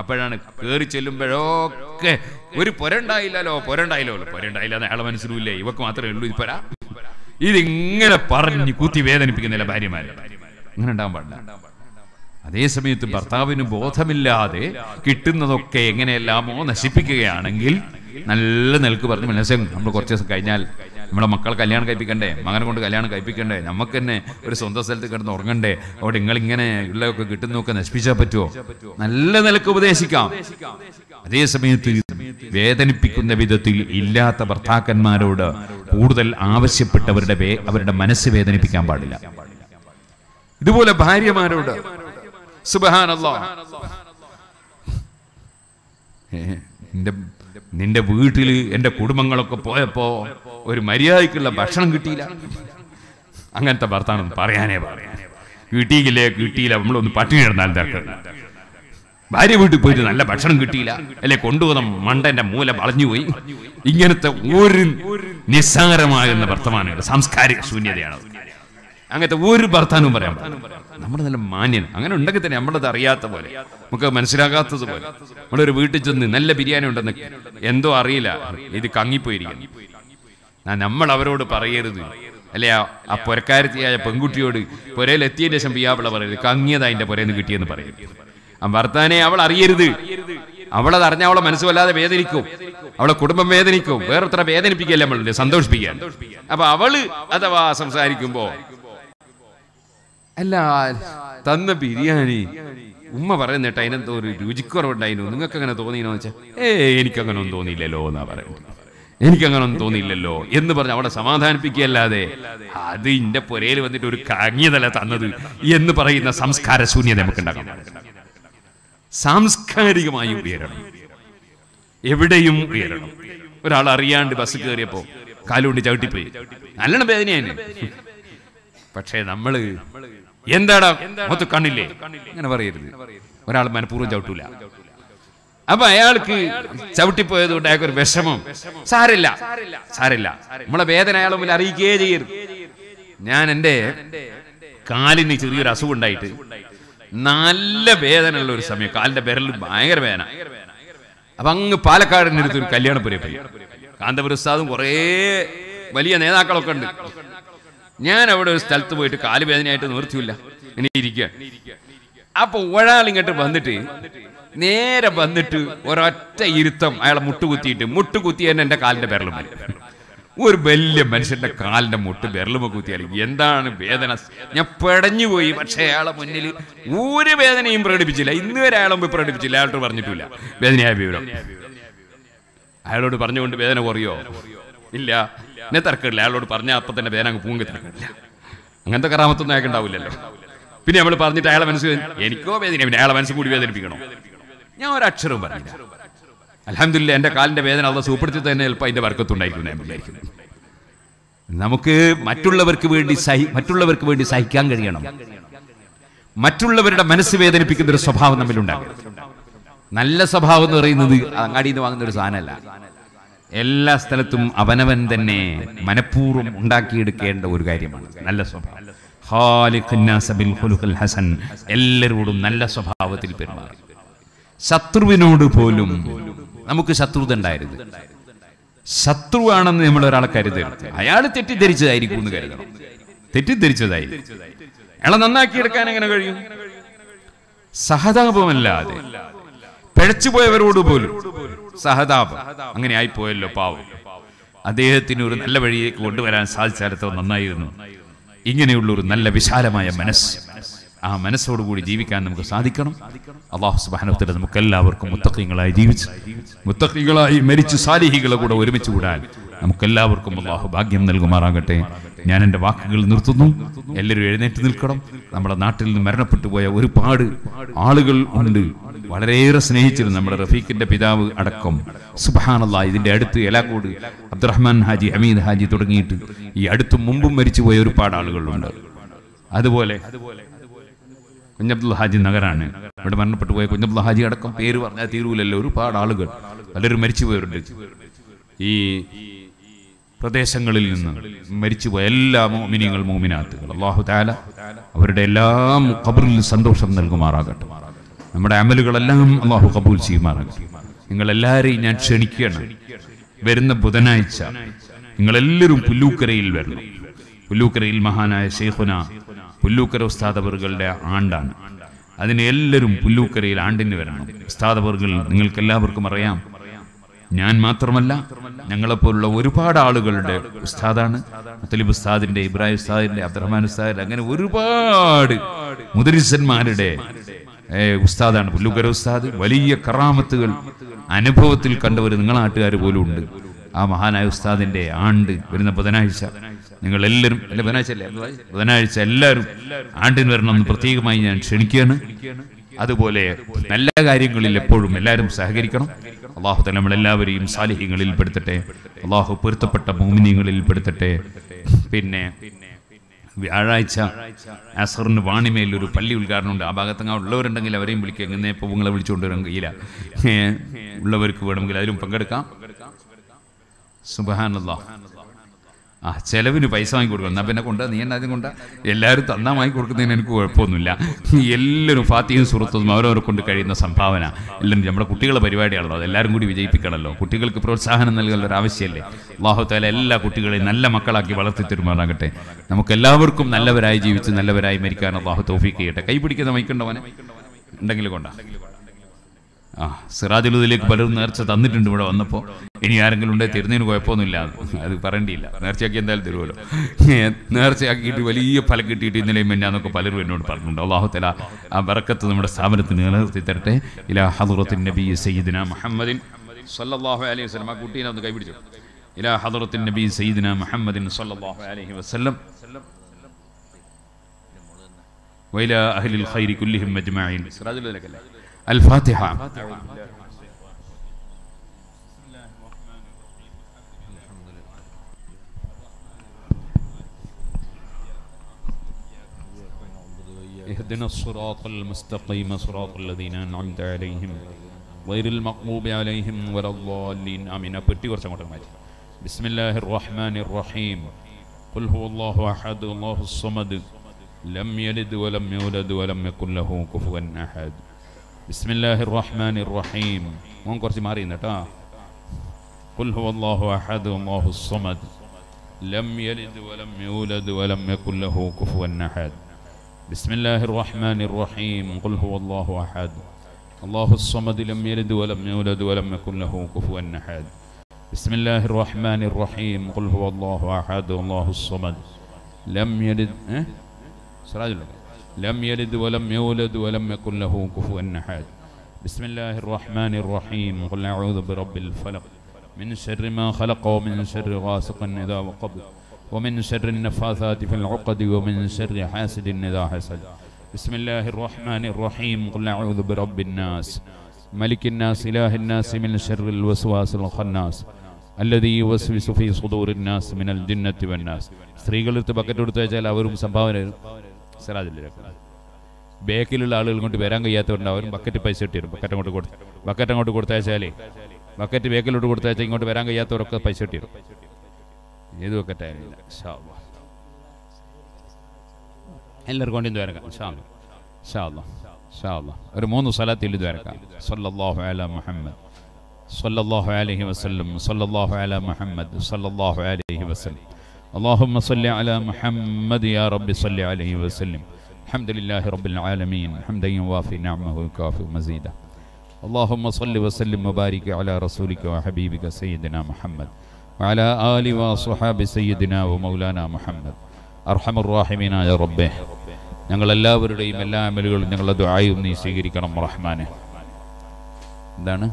അപ്പോഴാണ് കയറി ചെല്ലുമ്പോഴൊക്കെ ഒരു പൊരണ്ടായില്ലല്ലോ പൊരണ്ടായില്ലോ പൊരണ്ടായില്ല അയാളെ മനസ്സിലൂല്ലേ ഇവക്ക് മാത്രമേ ഉള്ളൂ ഇപ്പരാ ഇതിങ്ങനെ പറഞ്ഞ് കുത്തി വേദനിപ്പിക്കുന്നില്ല ഭാര്യമാര് അങ്ങനെ ഉണ്ടാകാൻ പാടില്ല അതേസമയത്ത് ഭർത്താവിന് ബോധമില്ലാതെ കിട്ടുന്നതൊക്കെ എങ്ങനെയെല്ലാമോ നശിപ്പിക്കുകയാണെങ്കിൽ നല്ല നിലക്ക് പറഞ്ഞ് മനസ്സിലും നമ്മൾ കുറച്ച് ദിവസം കഴിഞ്ഞാൽ നമ്മളെ മക്കൾ കല്യാണം കഴിപ്പിക്കണ്ടേ മകനെ കൊണ്ട് കല്യാണം കഴിപ്പിക്കണ്ടേ നമുക്ക് തന്നെ ഒരു സ്വന്തം സ്ഥലത്ത് കിടന്ന് ഉറങ്ങണ്ടേ അവിടെ നിങ്ങളിങ്ങനെ ഉള്ളതൊക്കെ കിട്ടുന്നതൊക്കെ നശിപ്പിച്ചാൽ പറ്റുമോ നല്ല നിലക്ക് ഉപദേശിക്കാം അതേ സമയത്ത് വേദനിപ്പിക്കുന്ന വിധത്തിൽ ഇല്ലാത്ത ഭർത്താക്കന്മാരോട് കൂടുതൽ ആവശ്യപ്പെട്ടവരുടെ അവരുടെ മനസ്സ് വേദനിപ്പിക്കാൻ പാടില്ല ഇതുപോലെ ഭാര്യമാരോട് സുബഹാനല്ലോ എന്റെ നിന്റെ വീട്ടിൽ എൻ്റെ കുടുംബങ്ങളൊക്കെ പോയപ്പോൾ ഒരു മര്യാദയ്ക്കുള്ള ഭക്ഷണം കിട്ടിയില്ല അങ്ങനത്തെ ഭർത്താവ് പറയാനേ പറയാം കിട്ടിയില്ലേ കിട്ടിയില്ല നമ്മളൊന്ന് പട്ടി കിടന്നാൽ ഭാര്യ വീട്ടിൽ പോയിട്ട് നല്ല ഭക്ഷണം കിട്ടിയില്ല അല്ലെ കൊണ്ടുവന്ന മണ്ടന്റെ മൂല വളഞ്ഞുപോയി ഇങ്ങനത്തെ ഒരു നിസ്സാരമായ വർത്തമാനങ്ങൾ സാംസ്കാരിക ശൂന്യതയാണ് അങ്ങനത്തെ ഒരു ഭർത്താനും പറയാൻ നമ്മുടെ നല്ല മാന്യൻ അങ്ങനെ ഉണ്ടെങ്കിൽ തന്നെ നമ്മളത് അറിയാത്ത പോലെ നമുക്ക് മനസ്സിലാകാത്തത് പോലെ നമ്മളൊരു വീട്ടിൽ ചെന്ന് നല്ല ബിരിയാണി ഉണ്ടെന്ന് എന്തോ അറിയില്ല ഇത് കങ്ങിപ്പോയിരിക്കുന്നു നമ്മൾ അവരോട് പറയരുത് അല്ലെ ആ പുരക്കാരത്തിയായ പെൺകുട്ടിയോട് പുരയിലെത്തിയതിന് ശേഷം പിയാവിള പറയരുത് കങ്ങിയതാ അതിന്റെ പുരയെന്ന് കിട്ടിയെന്ന് പറയും ആ ഭർത്താനെ അവൾ അറിയരുത് അവളത് അറിഞ്ഞ അവളെ മനസ്സുമല്ലാതെ വേദനിക്കും അവളെ കുടുംബം വേദനിക്കും വേറെ വേദനിപ്പിക്കല്ലേ നമ്മളുണ്ട് സന്തോഷിപ്പിക്കാൻ അപ്പൊ അവള് അഥവാ സംസാരിക്കുമ്പോ അല്ല തന്ന ബിരിയാണി ഉമ്മ പറയുന്നേട്ട അതിനെന്തോ ഒരു രുചിക്കുറവുണ്ടായിരുന്നു നിങ്ങൾക്ക് അങ്ങനെ തോന്നിയെന്ന് വെച്ചാൽ ഏ എനിക്കങ്ങനെ ഒന്നും തോന്നിയില്ലല്ലോ എന്നാ പറയുന്നത് എനിക്കങ്ങനെ ഒന്നും തോന്നിയില്ലല്ലോ എന്ന് പറഞ്ഞ് അവിടെ സമാധാനിപ്പിക്കുകയല്ലാതെ അത് ഇന്റെ പുരയിൽ വന്നിട്ട് ഒരു കാങ്ങിയതല്ല തന്നത് എന്ന് പറയുന്ന സംസ്കാര ശൂന്യത നമുക്കുണ്ടാകാം സാംസ്കാരികമായി ഉയരണം എവിടെയും ഉയരണം ഒരാൾ അറിയാണ്ട് ബസ് കയറിയപ്പോ കാലുകൊണ്ട് ചവിട്ടിപ്പോയി നല്ലോണം വേദനയാണ് പക്ഷേ നമ്മൾ എന്താടാ മൊത്തം കണ്ണില്ലേ അങ്ങനെ പറയരുത് ഒരാൾ മനഃപൂർവ്വം ചവിട്ടൂല അപ്പൊ അയാൾക്ക് ചവിട്ടിപ്പോയത് കൊണ്ട് അയാൾക്ക് ഒരു വിഷമം സാരില്ല സാരില്ല നമ്മളെ വേദന അയാളെ മുമ്പിൽ അറിയിക്കുകയേ ചെയ്യരുത് ഞാൻ എന്റെ കാലിന് ചെറിയൊരു അസുഖം ഉണ്ടായിട്ട് നല്ല വേദനയുള്ള ഒരു സമയം കാലിന്റെ വിരൽ ഭയങ്കര വേദന അപ്പൊ അങ്ങ് പാലക്കാടിനടുത്ത് ഒരു കല്യാണപുരയെ പോയി കാന്തപുരസ്താദും കുറേ വലിയ നേതാക്കളൊക്കെ ഉണ്ട് ഞാൻ അവിടെ ഒരു സ്ഥലത്ത് പോയിട്ട് കാലുവേദനയായിട്ട് നിർത്തിയില്ല ഇനി ഇരിക്കുക അപ്പൊ ഒരാൾ ഇങ്ങോട്ട് വന്നിട്ട് നേരെ വന്നിട്ട് ഒരൊറ്റ ഇരുത്തം അയാളെ മുട്ടുകുത്തിയിട്ട് മുട്ടുകുത്തി തന്നെ കാലിന്റെ കാലിൻ്റെ വിരലും ഒരു വലിയ മനുഷ്യന്റെ കാലിന്റെ മുട്ട് വിരലുമ കുത്തിയാൽ എന്താണ് വേദന ഞാൻ പെടഞ്ഞു പോയി പക്ഷേ അയാളെ മുന്നിൽ ഒരു വേദനയും പ്രകടിപ്പിച്ചില്ല ഇന്ന് വരെ അയാളെ മുമ്പ് പ്രകടിപ്പിച്ചില്ല അയാളോട് പറഞ്ഞിട്ടില്ല വേദനയായ വിവരം അയാളോട് പറഞ്ഞുകൊണ്ട് വേദന കുറയോ ഇല്ല പിന്നെ തിരക്കില്ല അയാളോട് പറഞ്ഞാൽ അപ്പം തന്നെ അങ്ങ് പൂങ്ങി തിരക്കില്ല അങ്ങനത്തെ കറാമത്തൊന്നും അയാൾക്ക് ഉണ്ടാവില്ലല്ലോ പിന്നെ നമ്മൾ പറഞ്ഞിട്ട് അയാളെ മനസ്സ് എനിക്കോ വേദന പിന്നെ അയാളെ മനസ്സ് കൂടി വേദനിപ്പിക്കണോ ഞാൻ ഒരക്ഷരവും പറഞ്ഞില്ല അലഹമില്ല എൻ്റെ കാലിൻ്റെ വേദന അള്ള സൂപ്പിടിച്ച് തന്നെ ചിലപ്പോൾ അതിൻ്റെ വർക്കത്തുണ്ടായിരിക്കും നമുക്ക് മറ്റുള്ളവർക്ക് വേണ്ടി സഹി മറ്റുള്ളവർക്ക് വേണ്ടി സഹിക്കാൻ കഴിയണം മറ്റുള്ളവരുടെ മനസ്സ് വേദനിപ്പിക്കുന്ന ഒരു സ്വഭാവം നമ്മിലുണ്ടാകും നല്ല സ്വഭാവം എന്ന് പറയുന്നത് അങ്ങാടിയിൽ നിന്ന് വാങ്ങുന്ന ഒരു സാധനമല്ല എല്ലാ സ്ഥലത്തും അവനവൻ തന്നെ മനഃപൂർവ്വം ഉണ്ടാക്കിയെടുക്കേണ്ട ഒരു കാര്യമാണ് നല്ല സ്വഭാവം ഹസൻ എല്ലാവരോടും നല്ല സ്വഭാവത്തിൽ പെരുമാറി ശത്രുവിനോട് പോലും നമുക്ക് ശത്രുത ഉണ്ടായിരുന്നു ശത്രുവാണെന്ന് നമ്മൾ ഒരാളെ കരുതരുത് അയാൾ തെറ്റിദ്ധരിച്ചതായിരിക്കും എന്ന് കരുതണം തെറ്റിദ്ധരിച്ചതായിരിക്കും അയാളെ നന്നാക്കിയെടുക്കാൻ എങ്ങനെ കഴിയും സഹതാപമല്ലാതെ പിഴച്ചുപോയവരോട് പോലും സഹതാപം അങ്ങനെ ആയിപ്പോയല്ലോ പാവം അദ്ദേഹത്തിന് ഒരു നല്ല വഴിയിലേക്ക് കൊണ്ടുവരാൻ സാധിച്ചാലത്തോ നന്നായിരുന്നു ഇങ്ങനെയുള്ള ഒരു നല്ല വിശാലമായ മനസ്സ് ആ മനസ്സോടുകൂടി ജീവിക്കാൻ നമുക്ക് സാധിക്കണം അള്ളാഹു സുബാനോത്തര നമുക്ക് എല്ലാവർക്കും മുത്തക്കിങ്ങളായി ജീവിച്ച് മുത്തക്കിങ്ങളായി മരിച്ചു സാലിഹികളെ കൂടെ ഒരുമിച്ച് കൂടാൻ നമുക്കെല്ലാവർക്കും അള്ളാഹു ഭാഗ്യം നൽകുമാറാകട്ടെ ഞാൻ എൻ്റെ വാക്കുകൾ നിർത്തുന്നു എല്ലാവരും എഴുന്നേറ്റ് നിൽക്കണം നമ്മുടെ നാട്ടിൽ നിന്ന് മരണപ്പെട്ടു പോയ ഒരുപാട് ആളുകൾ ഉണ്ട് വളരെയേറെ സ്നേഹിച്ചിരുന്നു നമ്മുടെ റഫീഖിന്റെ പിതാവ് അടക്കം സുബഹാനല്ല ഇതിന്റെ അടുത്ത് എലാക്കോട് അബ്ദുറഹ്മാൻ ഹാജി അമീദ് ഹാജി തുടങ്ങിയിട്ട് ഈ അടുത്ത് മുമ്പും മരിച്ചുപോയ ഒരുപാട് ആളുകളുണ്ട് അതുപോലെ കുഞ്ഞബ്ദുൽ ഹാജി നഗറാണ് ഇവിടെ മരണപ്പെട്ടു പോയ കുഞ്ഞബ്ദുൽ ഹാജി അടക്കം പേര് പറഞ്ഞാൽ തീരുവല്ലോ ഒരുപാട് ആളുകൾ പലരും പോയവരുണ്ട് ഈ പ്രദേശങ്ങളിൽ നിന്ന് മരിച്ചുപോയ എല്ലാ മോമിനിയങ്ങൾ മോമിനാത്തുകൾ അള്ളാഹു താല അവരുടെ എല്ലാ കബറിൽ സന്തോഷം നൽകുമാറാകട്ടെ നമ്മുടെ അമലുകളെല്ലാം അള്ളാഹു കബൂൽ ചെയ്യുമാറാകട്ടെ നിങ്ങളെല്ലാവരെയും ഞാൻ ക്ഷണിക്കുകയാണ് വരുന്ന ബുധനാഴ്ച നിങ്ങളെല്ലാവരും പുല്ലൂക്കരയിൽ വരണം പുല്ലൂക്കരയിൽ മഹാനായ ഷെയ്ഖുന പുല്ലൂക്കര ഉസ്താദബറുകളുടെ ആണ്ടാണ് അതിന് എല്ലാവരും പുല്ലൂക്കരയിൽ ആണ്ടിന് വരണം ഉസ്താദബറുകൾ നിങ്ങൾക്ക് എല്ലാവർക്കും അറിയാം ഞാൻ മാത്രമല്ല ഞങ്ങളെപ്പോലുള്ള ഒരുപാട് ആളുകളുടെ ഉസ്താദാണ് മുത്തലിബ് ഉസ്താദിന്റെ ഇബ്രാഹിം ഉസ്താദിന്റെ അബ്ദുറഹ്മാൻ ഉസ്താദിന്റെ അങ്ങനെ ഒരുപാട് മുദരിസന്മാരുടെ ഉസ്താദാണ് പുല്ലുക്കര ഉസ്താദ് വലിയ കറാമത്തുകൾ അനുഭവത്തിൽ കണ്ടവർ നിങ്ങൾ നാട്ടുകാർ പോലും ഉണ്ട് ആ മഹാനായ ഉസ്താദിന്റെ ആണ്ട് വരുന്ന ബുധനാഴ്ച നിങ്ങൾ എല്ലാവരും അല്ല ബുധനാഴ്ച അല്ലേ ബുധനാഴ്ച എല്ലാവരും ആണ്ടിന് വരണം എന്ന് പ്രത്യേകമായി ഞാൻ ക്ഷണിക്കുകയാണ് അതുപോലെ നല്ല കാര്യങ്ങളിൽ എപ്പോഴും എല്ലാവരും സഹകരിക്കണം അള്ളാഹു തന്നെ നമ്മളെല്ലാവരെയും സാലിഹ്യങ്ങളിൽ പെടുത്തട്ടെ അള്ളാഹു പൊരുത്തപ്പെട്ട മോമിനിയങ്ങളിൽ പെടുത്തട്ടെ പിന്നെ വ്യാഴാഴ്ച അസറിന് വാണിമേൽ ഒരു പള്ളി ഉദ്ഘാടനമുണ്ട് ആ ഭാഗത്തങ്ങ ഉള്ളവരുണ്ടെങ്കിൽ അവരെയും വിളിക്കുക എങ്ങനെ ഇപ്പോൾ നിങ്ങളെ വിളിച്ചുകൊണ്ട് വരാൻ കഴിയില്ല ഉള്ളവർക്ക് വേണമെങ്കിൽ അതിലും പങ്കെടുക്കാം സുബഹാനല്ലാ ആ ചെലവിന് പൈസ വാങ്ങി കൊടുക്കണം എന്നാൽ പിന്നെ കൊണ്ട് നീ എന്നാ അതിന് കൊണ്ട് എല്ലാവരും തന്നാ വാങ്ങി കൊടുക്കുന്നതിന് എനിക്ക് കുഴപ്പമൊന്നുമില്ല എല്ലാവരും ഫാത്തിയും സുഹൃത്തും അവരവരെ കൊണ്ട് കഴിയുന്ന സംഭാവന എല്ലാം നമ്മുടെ കുട്ടികളെ പരിപാടിയാണല്ലോ എല്ലാവരും കൂടി വിജയിപ്പിക്കണമല്ലോ കുട്ടികൾക്ക് പ്രോത്സാഹനം നൽകാനുള്ള ഒരു ആവശ്യമല്ലേ അള്ളാഹുത്താല എല്ലാ കുട്ടികളെയും നല്ല മക്കളാക്കി വളർത്തി തരുമാറാകട്ടെ നമുക്ക് എല്ലാവർക്കും നല്ലവരായി ജീവിച്ച് നല്ലവരായി മരിക്കാൻ അള്ളാഹു തോഫിക്ക് ചെയ്യട്ടെ കൈപിടിക്കുന്ന മൈക്കുണ്ടവനെ ഉണ്ടെങ്കിൽ കൊണ്ടാ ആ സിറാജുലുദിലേക്ക് പലരും നേർച്ച തന്നിട്ടുണ്ട് ഇവിടെ വന്നപ്പോൾ ഇനി ആരെങ്കിലും ഉണ്ടെങ്കിൽ തരുന്നതിന് കുഴപ്പമൊന്നുമില്ല അത് പറയേണ്ടിയില്ല നേർച്ചയാക്കി എന്തായാലും തരുമല്ലോ നേർച്ചയാക്കിയിട്ട് വലിയ ഫലം കിട്ടിയിട്ട് ഇന്നലെയും എന്നൊക്കെ പലരും എന്നോട് പറഞ്ഞിട്ടുണ്ട് അള്ളാഹുത്തല ആ വറക്കത്ത് നമ്മുടെ സ്ഥാപനത്തിന് നിലനിർത്തി തരട്ടെ ഇലാ ഹദുറത്തിൻ നബി സയ്യിദിന മുഹമ്മദിൻ സല്ലാഹു അലൈഹി വസ്ലം ആ കുട്ടീനെ ഒന്ന് കൈപിടിച്ചു ഇലാ ഹദുറത്തിൻ നബി സയ്യിദിന മുഹമ്മദിൻ സല്ലാഹു അലൈഹി വസ്ലം വൈല അഹ്ലിൽ ഖൈരി കുല്ലിഹിം മജ്മഈൻ അല്ലേ الفاتحة اهدنا الصراط المستقيم صراط الذين أنعمت عليهم غير المقبوب عليهم ولا الضالين آمين بسم الله الرحمن الرحيم قل هو الله أحد الله الصمد لم يلد ولم يولد ولم يكن له كفوا أحد بسم الله الرحمن الرحيم കുറച്ച് മാറിയുന്നു قل هو الله أحد الله الصمد لم يلد ولم يولد ولم يكن له كفوا أحد بسم الله الرحمن الرحيم قل هو الله أحد الله الصمد لم يلد ولم يولد ولم يكن له كفوا أحد بسم الله الرحمن الرحيم قل هو الله أحد الله الصمد لم يلد أه؟ سراج الله لم يلد ولم يولد ولم يكن له كفوا أحد بسم الله الرحمن الرحيم قل أعوذ برب الفلق من شر ما خلق ومن شر غاسق إذا وقب ومن شر النفاثات في العقد ومن شر حاسد إذا حسد بسم الله الرحمن الرحيم قل أعوذ برب الناس ملك الناس إله الناس من شر الوسواس الخناس الذي يوسوس في صدور الناس من الجنة والناس സ്ത്രീകൾ بكتورتاجا لاورم എടുത്ത് സിറാജുല്ലിരക്കം ബാക്കിലുള്ള ആളുകൾ കൊണ്ട് വരാൻ കഴിയാത്തവരുണ്ട് അവർ ബക്കറ്റ് പൈസ ഇട്ടിരും ബക്കറ്റ് അങ്ങോട്ട് കൊടുത്ത് ബക്കറ്റ് അങ്ങോട്ട് കൊടുത്തയച്ചാലേ ബക്കറ്റ് ബാക്കിലോട്ട് കൊടുത്തയച്ചാൽ ഇങ്ങോട്ട് വരാൻ കഴിയാത്തവരൊക്കെ പൈസ ഇട്ടിരും ഏത് ബക്കറ്റായിരുന്നില്ല എല്ലാവർക്കും കൊണ്ട് വരക്കാം ഷാ ഷാ ഷാ ഒരു മൂന്ന് സ്ഥലത്തിൽ ഇത് വരക്കാം സല്ലാഹു അല മുഹമ്മദ് സല്ലാഹു അലഹി വസ്ലം സല്ലാഹു അല മുഹമ്മദ് സല്ലാഹു അലഹി വസ്ലം اللهم صل على محمد يا رب صل عليه وسلم الحمد لله رب العالمين حمدا يوافي نعمه ويكافئ مزيدا اللهم صل وسلم وبارك على رسولك وحبيبك سيدنا محمد وعلى آل وصحاب سيدنا ومولانا محمد أرحم الراحمين يا ربه ഞങ്ങളെല്ലാവരുടെയും എല്ലാ അമലുകളും ഞങ്ങളുടെ ദുആയും നീ സ്വീകരിക്കണം റഹ്മാനെ എന്താണ്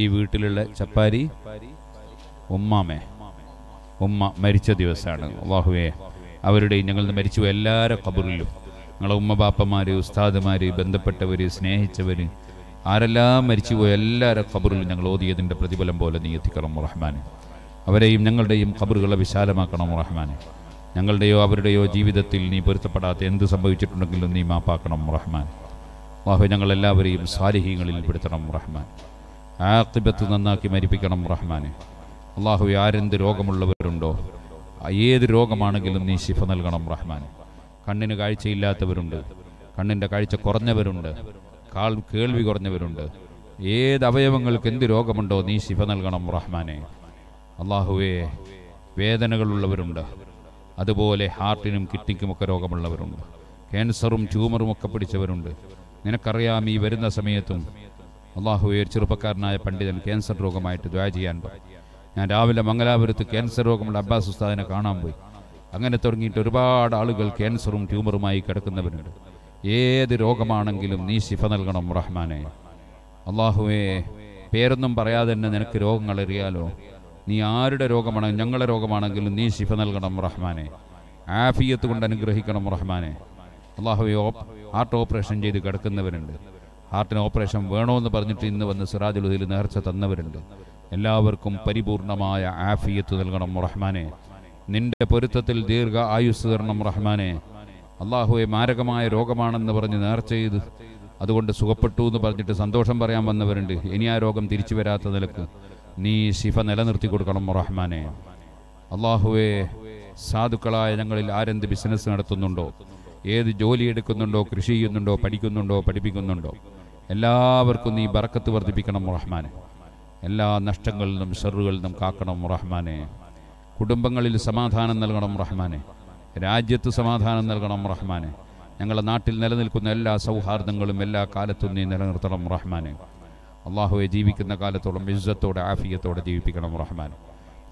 ഈ വീട്ടിലുള്ള ചപ്പാരി ഉമ്മാമേ ഉമ്മ മരിച്ച ദിവസമാണ് അള്ളാഹുവേ അവരുടെ ഞങ്ങൾ മരിച്ചു എല്ലാവരും കബറിലും ഞങ്ങളെ ഉമ്മ ബാപ്പമാർ ഉസ്താദുമാർ ബന്ധപ്പെട്ടവർ സ്നേഹിച്ചവർ ആരെല്ലാം മരിച്ചുപോയ എല്ലാവരും കബറിലും ഞങ്ങൾ ഓതിയതിൻ്റെ പ്രതിഫലം പോലെ നീ എത്തിക്കണം റഹ്മാൻ അവരെയും ഞങ്ങളുടെയും ഖബറുകളെ വിശാലമാക്കണം റഹ്മാൻ ഞങ്ങളുടെയോ അവരുടെയോ ജീവിതത്തിൽ നീ പൊരുത്തപ്പെടാത്ത എന്ത് സംഭവിച്ചിട്ടുണ്ടെങ്കിലും നീ മാപ്പാക്കണം റഹ്മാൻ വാഹു ഞങ്ങളെല്ലാവരെയും സാലിഹ്യങ്ങളിൽ പെടുത്തണം റഹ്മാൻ ആത്തിബത്ത് നന്നാക്കി മരിപ്പിക്കണം റഹ്മാൻ അള്ളാഹു ആരെന്ത് രോഗമുള്ളവരുണ്ടോ ഏത് രോഗമാണെങ്കിലും നീ ശിഫ നൽകണം റഹ്മാൻ കണ്ണിന് കാഴ്ചയില്ലാത്തവരുണ്ട് കണ്ണിൻ്റെ കാഴ്ച കുറഞ്ഞവരുണ്ട് കാൽ കേൾവി കുറഞ്ഞവരുണ്ട് ഏത് അവയവങ്ങൾക്ക് എന്ത് രോഗമുണ്ടോ നീ ശിഫ നൽകണം റഹ്മാനെ അള്ളാഹുവേ വേദനകളുള്ളവരുണ്ട് അതുപോലെ ഹാർട്ടിനും കിഡ്നിക്കുമൊക്കെ രോഗമുള്ളവരുണ്ട് ക്യാൻസറും ട്യൂമറും ഒക്കെ പിടിച്ചവരുണ്ട് നിനക്കറിയാം ഈ വരുന്ന സമയത്തും അള്ളാഹു ചെറുപ്പക്കാരനായ പണ്ഡിതൻ ക്യാൻസർ രോഗമായിട്ട് ദ്വാ ചെയ്യാൻ പറഞ്ഞു ഞാൻ രാവിലെ മംഗലാപുരത്ത് ക്യാൻസർ രോഗമുള്ള അബ്ബാസ് ഉസ്താദിനെ കാണാൻ പോയി അങ്ങനെ തുടങ്ങിയിട്ട് ഒരുപാട് ആളുകൾ ക്യാൻസറും ട്യൂമറുമായി കിടക്കുന്നവരുണ്ട് ഏത് രോഗമാണെങ്കിലും നീ ശിഫ നൽകണം റഹ്മാനെ അള്ളാഹുവേ പേരൊന്നും പറയാതെ തന്നെ നിനക്ക് രോഗങ്ങൾ അറിയാലോ നീ ആരുടെ രോഗമാണെങ്കിലും ഞങ്ങളുടെ രോഗമാണെങ്കിലും നീ ശിഫ നൽകണം റഹ്മാനെ ആഫിയത്ത് കൊണ്ട് അനുഗ്രഹിക്കണം റഹ്മാനെ അള്ളാഹുവെ ഹാർട്ട് ഓപ്പറേഷൻ ചെയ്ത് കിടക്കുന്നവരുണ്ട് ഹാർട്ടിന് ഓപ്പറേഷൻ വേണോന്ന് പറഞ്ഞിട്ട് ഇന്ന് വന്ന് സിറാജുൽ ഹുദയിൽ നേർച്ച തന്നവരുണ്ട് എല്ലാവർക്കും പരിപൂർണമായ ആഫിയത്ത് നൽകണം റഹ്മാനെ നിന്റെ പൊരുത്തത്തിൽ ദീർഘ ആയുസ് തരണം റഹ്മാനെ അള്ളാഹുവെ മാരകമായ രോഗമാണെന്ന് പറഞ്ഞ് നേർച്ച ചെയ്ത് അതുകൊണ്ട് സുഖപ്പെട്ടു എന്ന് പറഞ്ഞിട്ട് സന്തോഷം പറയാൻ വന്നവരുണ്ട് ഇനി ആ രോഗം തിരിച്ചു വരാത്ത നിലക്ക് നീ ശിഫ നിലനിർത്തി കൊടുക്കണം റഹ്മാനെ അള്ളാഹുവെ സാധുക്കളായ ഞങ്ങളിൽ ആരെന്ത് ബിസിനസ് നടത്തുന്നുണ്ടോ ഏത് ജോലി എടുക്കുന്നുണ്ടോ കൃഷി ചെയ്യുന്നുണ്ടോ പഠിക്കുന്നുണ്ടോ പഠിപ്പിക്കുന്നുണ്ടോ എല്ലാവർക്കും നീ ബറക്കത്ത് വർദ്ധിപ്പിക്കണം റഹ്മാനെ എല്ലാ നഷ്ടങ്ങളിൽ നിന്നും ഷെറുകളിൽ നിന്നും കാക്കണം റഹ്മാനെ കുടുംബങ്ങളിൽ സമാധാനം നൽകണം റഹ്മാനെ രാജ്യത്ത് സമാധാനം നൽകണം റഹ്മാനെ ഞങ്ങളുടെ നാട്ടിൽ നിലനിൽക്കുന്ന എല്ലാ സൗഹാർദ്ദങ്ങളും എല്ലാ കാലത്തും നീ നിലനിർത്തണം റഹ്മാനെ അള്ളാഹുവെ ജീവിക്കുന്ന കാലത്തോളം ഇജ്ജത്തോടെ ആഫിയത്തോടെ ജീവിപ്പിക്കണം റഹ്മാൻ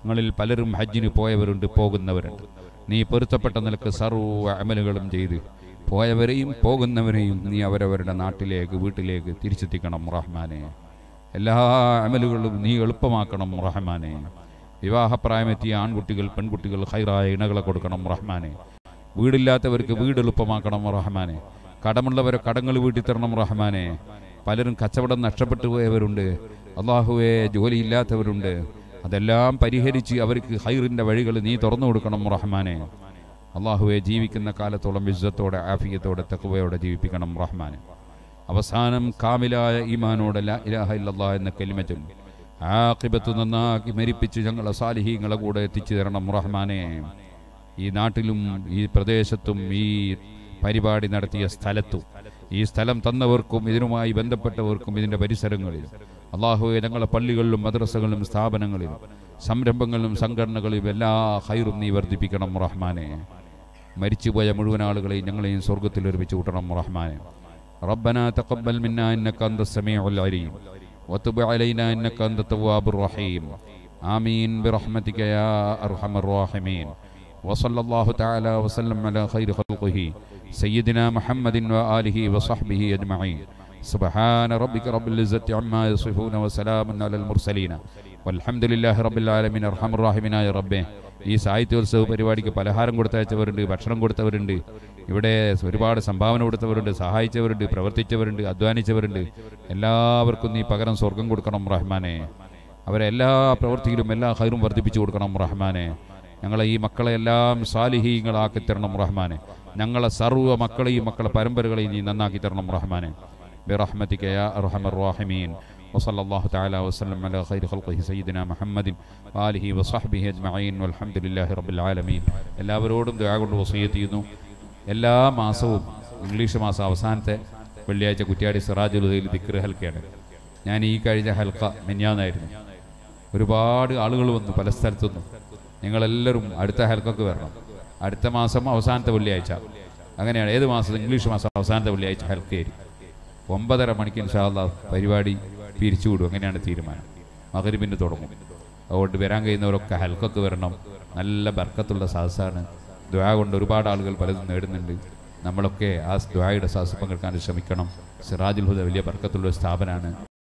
നിങ്ങളിൽ പലരും ഹജ്ജിന് പോയവരുണ്ട് പോകുന്നവരുണ്ട് നീ പൊരുത്തപ്പെട്ട നിലക്ക് സർവ്വ അമലുകളും ചെയ്ത് പോയവരെയും പോകുന്നവരെയും നീ അവരവരുടെ നാട്ടിലേക്ക് വീട്ടിലേക്ക് തിരിച്ചെത്തിക്കണം റഹ്മാനെ എല്ലാ അമലുകളും നീ എളുപ്പമാക്കണം റഹ്മാനെ വിവാഹപ്രായമെത്തിയ ആൺകുട്ടികൾ പെൺകുട്ടികൾ ഹൈറായ ഇണകളെ കൊടുക്കണം റഹ്മാനെ വീടില്ലാത്തവർക്ക് വീട് എളുപ്പമാക്കണം റഹ്മാനെ കടമുള്ളവരെ കടങ്ങൾ വീട്ടിൽ തരണം റഹ്മാനെ പലരും കച്ചവടം നഷ്ടപ്പെട്ടു പോയവരുണ്ട് അള്ളാഹുവെ ജോലിയില്ലാത്തവരുണ്ട് അതെല്ലാം പരിഹരിച്ച് അവർക്ക് ഹൈറിൻ്റെ വഴികൾ നീ തുറന്നു കൊടുക്കണം റഹ്മാനെ അള്ളാഹുവെ ജീവിക്കുന്ന കാലത്തോളം വിശ്വത്തോടെ ആഫിയത്തോടെ തക്കുവയോടെ ജീവിപ്പിക്കണം റഹ്മാൻ അവസാനം കാമിലായ ഈമാനോടെ എന്ന കെലിമറ്റും ആഖിബത്ത് നന്നാക്കി മരിപ്പിച്ച് ഞങ്ങളെ സാലിഹീങ്ങളെ കൂടെ എത്തിച്ചു തരണം റഹ്മാനെ ഈ നാട്ടിലും ഈ പ്രദേശത്തും ഈ പരിപാടി നടത്തിയ സ്ഥലത്തും ഈ സ്ഥലം തന്നവർക്കും ഇതിനുമായി ബന്ധപ്പെട്ടവർക്കും ഇതിൻ്റെ പരിസരങ്ങളിലും അള്ളാഹുവെ ഞങ്ങളെ പള്ളികളിലും മദ്രസകളിലും സ്ഥാപനങ്ങളിലും സംരംഭങ്ങളിലും സംഘടനകളിലും എല്ലാ ഹൈറും നീ വർദ്ധിപ്പിക്കണം റഹ്മാനെ മരിച്ചുപോയ മുഴുവൻ ആളുകളെയും ഞങ്ങളെയും സ്വർഗത്തിൽ ഒരുമിച്ച് കൂട്ടണം റഹ്മാനെ ربنا تقبل منا إنك أنت السميع العليم وتب علينا إنك أنت التواب الرحيم آمين برحمتك يا أرحم الراحمين وصلى الله تعالى وسلم على خير خلقه سيدنا محمد وآله وصحبه أجمعين سبحان ربك رب العزة عما يصفون وسلام على المرسلين والحمد لله رب العالمين أرحم الراحمين يا ربه ഈ സാഹിത്യോത്സവ പരിപാടിക്ക് പലഹാരം കൊടുത്തയച്ചവരുണ്ട് ഭക്ഷണം കൊടുത്തവരുണ്ട് ഇവിടെ ഒരുപാട് സംഭാവന കൊടുത്തവരുണ്ട് സഹായിച്ചവരുണ്ട് പ്രവർത്തിച്ചവരുണ്ട് അധ്വാനിച്ചവരുണ്ട് എല്ലാവർക്കും നീ പകരം സ്വർഗം കൊടുക്കണം റഹ്മാനെ അവരെ എല്ലാ പ്രവൃത്തിയിലും എല്ലാ ഹൈറും വർദ്ധിപ്പിച്ചു കൊടുക്കണം റഹ്മാനെ ഞങ്ങളെ ഈ മക്കളെ എല്ലാം സാലിഹീങ്ങളാക്കി തരണം റഹ്മാനെ ഞങ്ങളെ സർവ്വ മക്കളെയും മക്കളെ പരമ്പരകളെയും നീ നന്നാക്കി തരണം റഹ്മാനെ ബിറഹ്മത്തിക്കയ റഹമർ റാഹിമീൻ وصلى الله تعالى وسلم على خير خلقه سيدنا محمد وآله وصحبه أجمعين والحمد لله رب العالمين എല്ലാവരോടും ദുആ കൊണ്ട് വസീയത്ത് ചെയ്യുന്നു എല്ലാ മാസവും ഇംഗ്ലീഷ് മാസം അവസാനത്തെ വെള്ളിയാഴ്ച കുറ്റ്യാടി സിറാജുലുദയിൽ ദിക്ർ ഹൽക്കയാണ് ഞാൻ ഈ കഴിഞ്ഞ ഹൽക്ക മെഞ്ഞാന്നായിരുന്നു ഒരുപാട് ആളുകൾ വന്നു പല സ്ഥലത്തുനിന്നും ഞങ്ങളെല്ലാവരും അടുത്ത ഹൽക്കൊക്കെ വരണം അടുത്ത മാസം അവസാനത്തെ വെള്ളിയാഴ്ച അങ്ങനെയാണ് ഏത് മാസം ഇംഗ്ലീഷ് മാസം അവസാനത്തെ വെള്ളിയാഴ്ച ഹെൽപ്പ് ചെയ്യും ഒമ്പതര മണിക്ക് ഇൻഷാല്ല പരിപാടി പിരിച്ചുവിടും അങ്ങനെയാണ് തീരുമാനം മകരിബിന് തുടങ്ങും അതുകൊണ്ട് വരാൻ കഴിയുന്നവരൊക്കെ ഹൽക്കൊക്കെ വരണം നല്ല ബർക്കത്തുള്ള സാഹസാണ് ദ്വാ കൊണ്ട് ഒരുപാട് ആളുകൾ പലതും നേടുന്നുണ്ട് നമ്മളൊക്കെ ആ ദ്വായുടെ സാഹസം പങ്കെടുക്കാൻ ശ്രമിക്കണം സിറാജുൽ ഹുദ വലിയ ബർക്കത്തുള്ള സ്ഥാപനമാണ്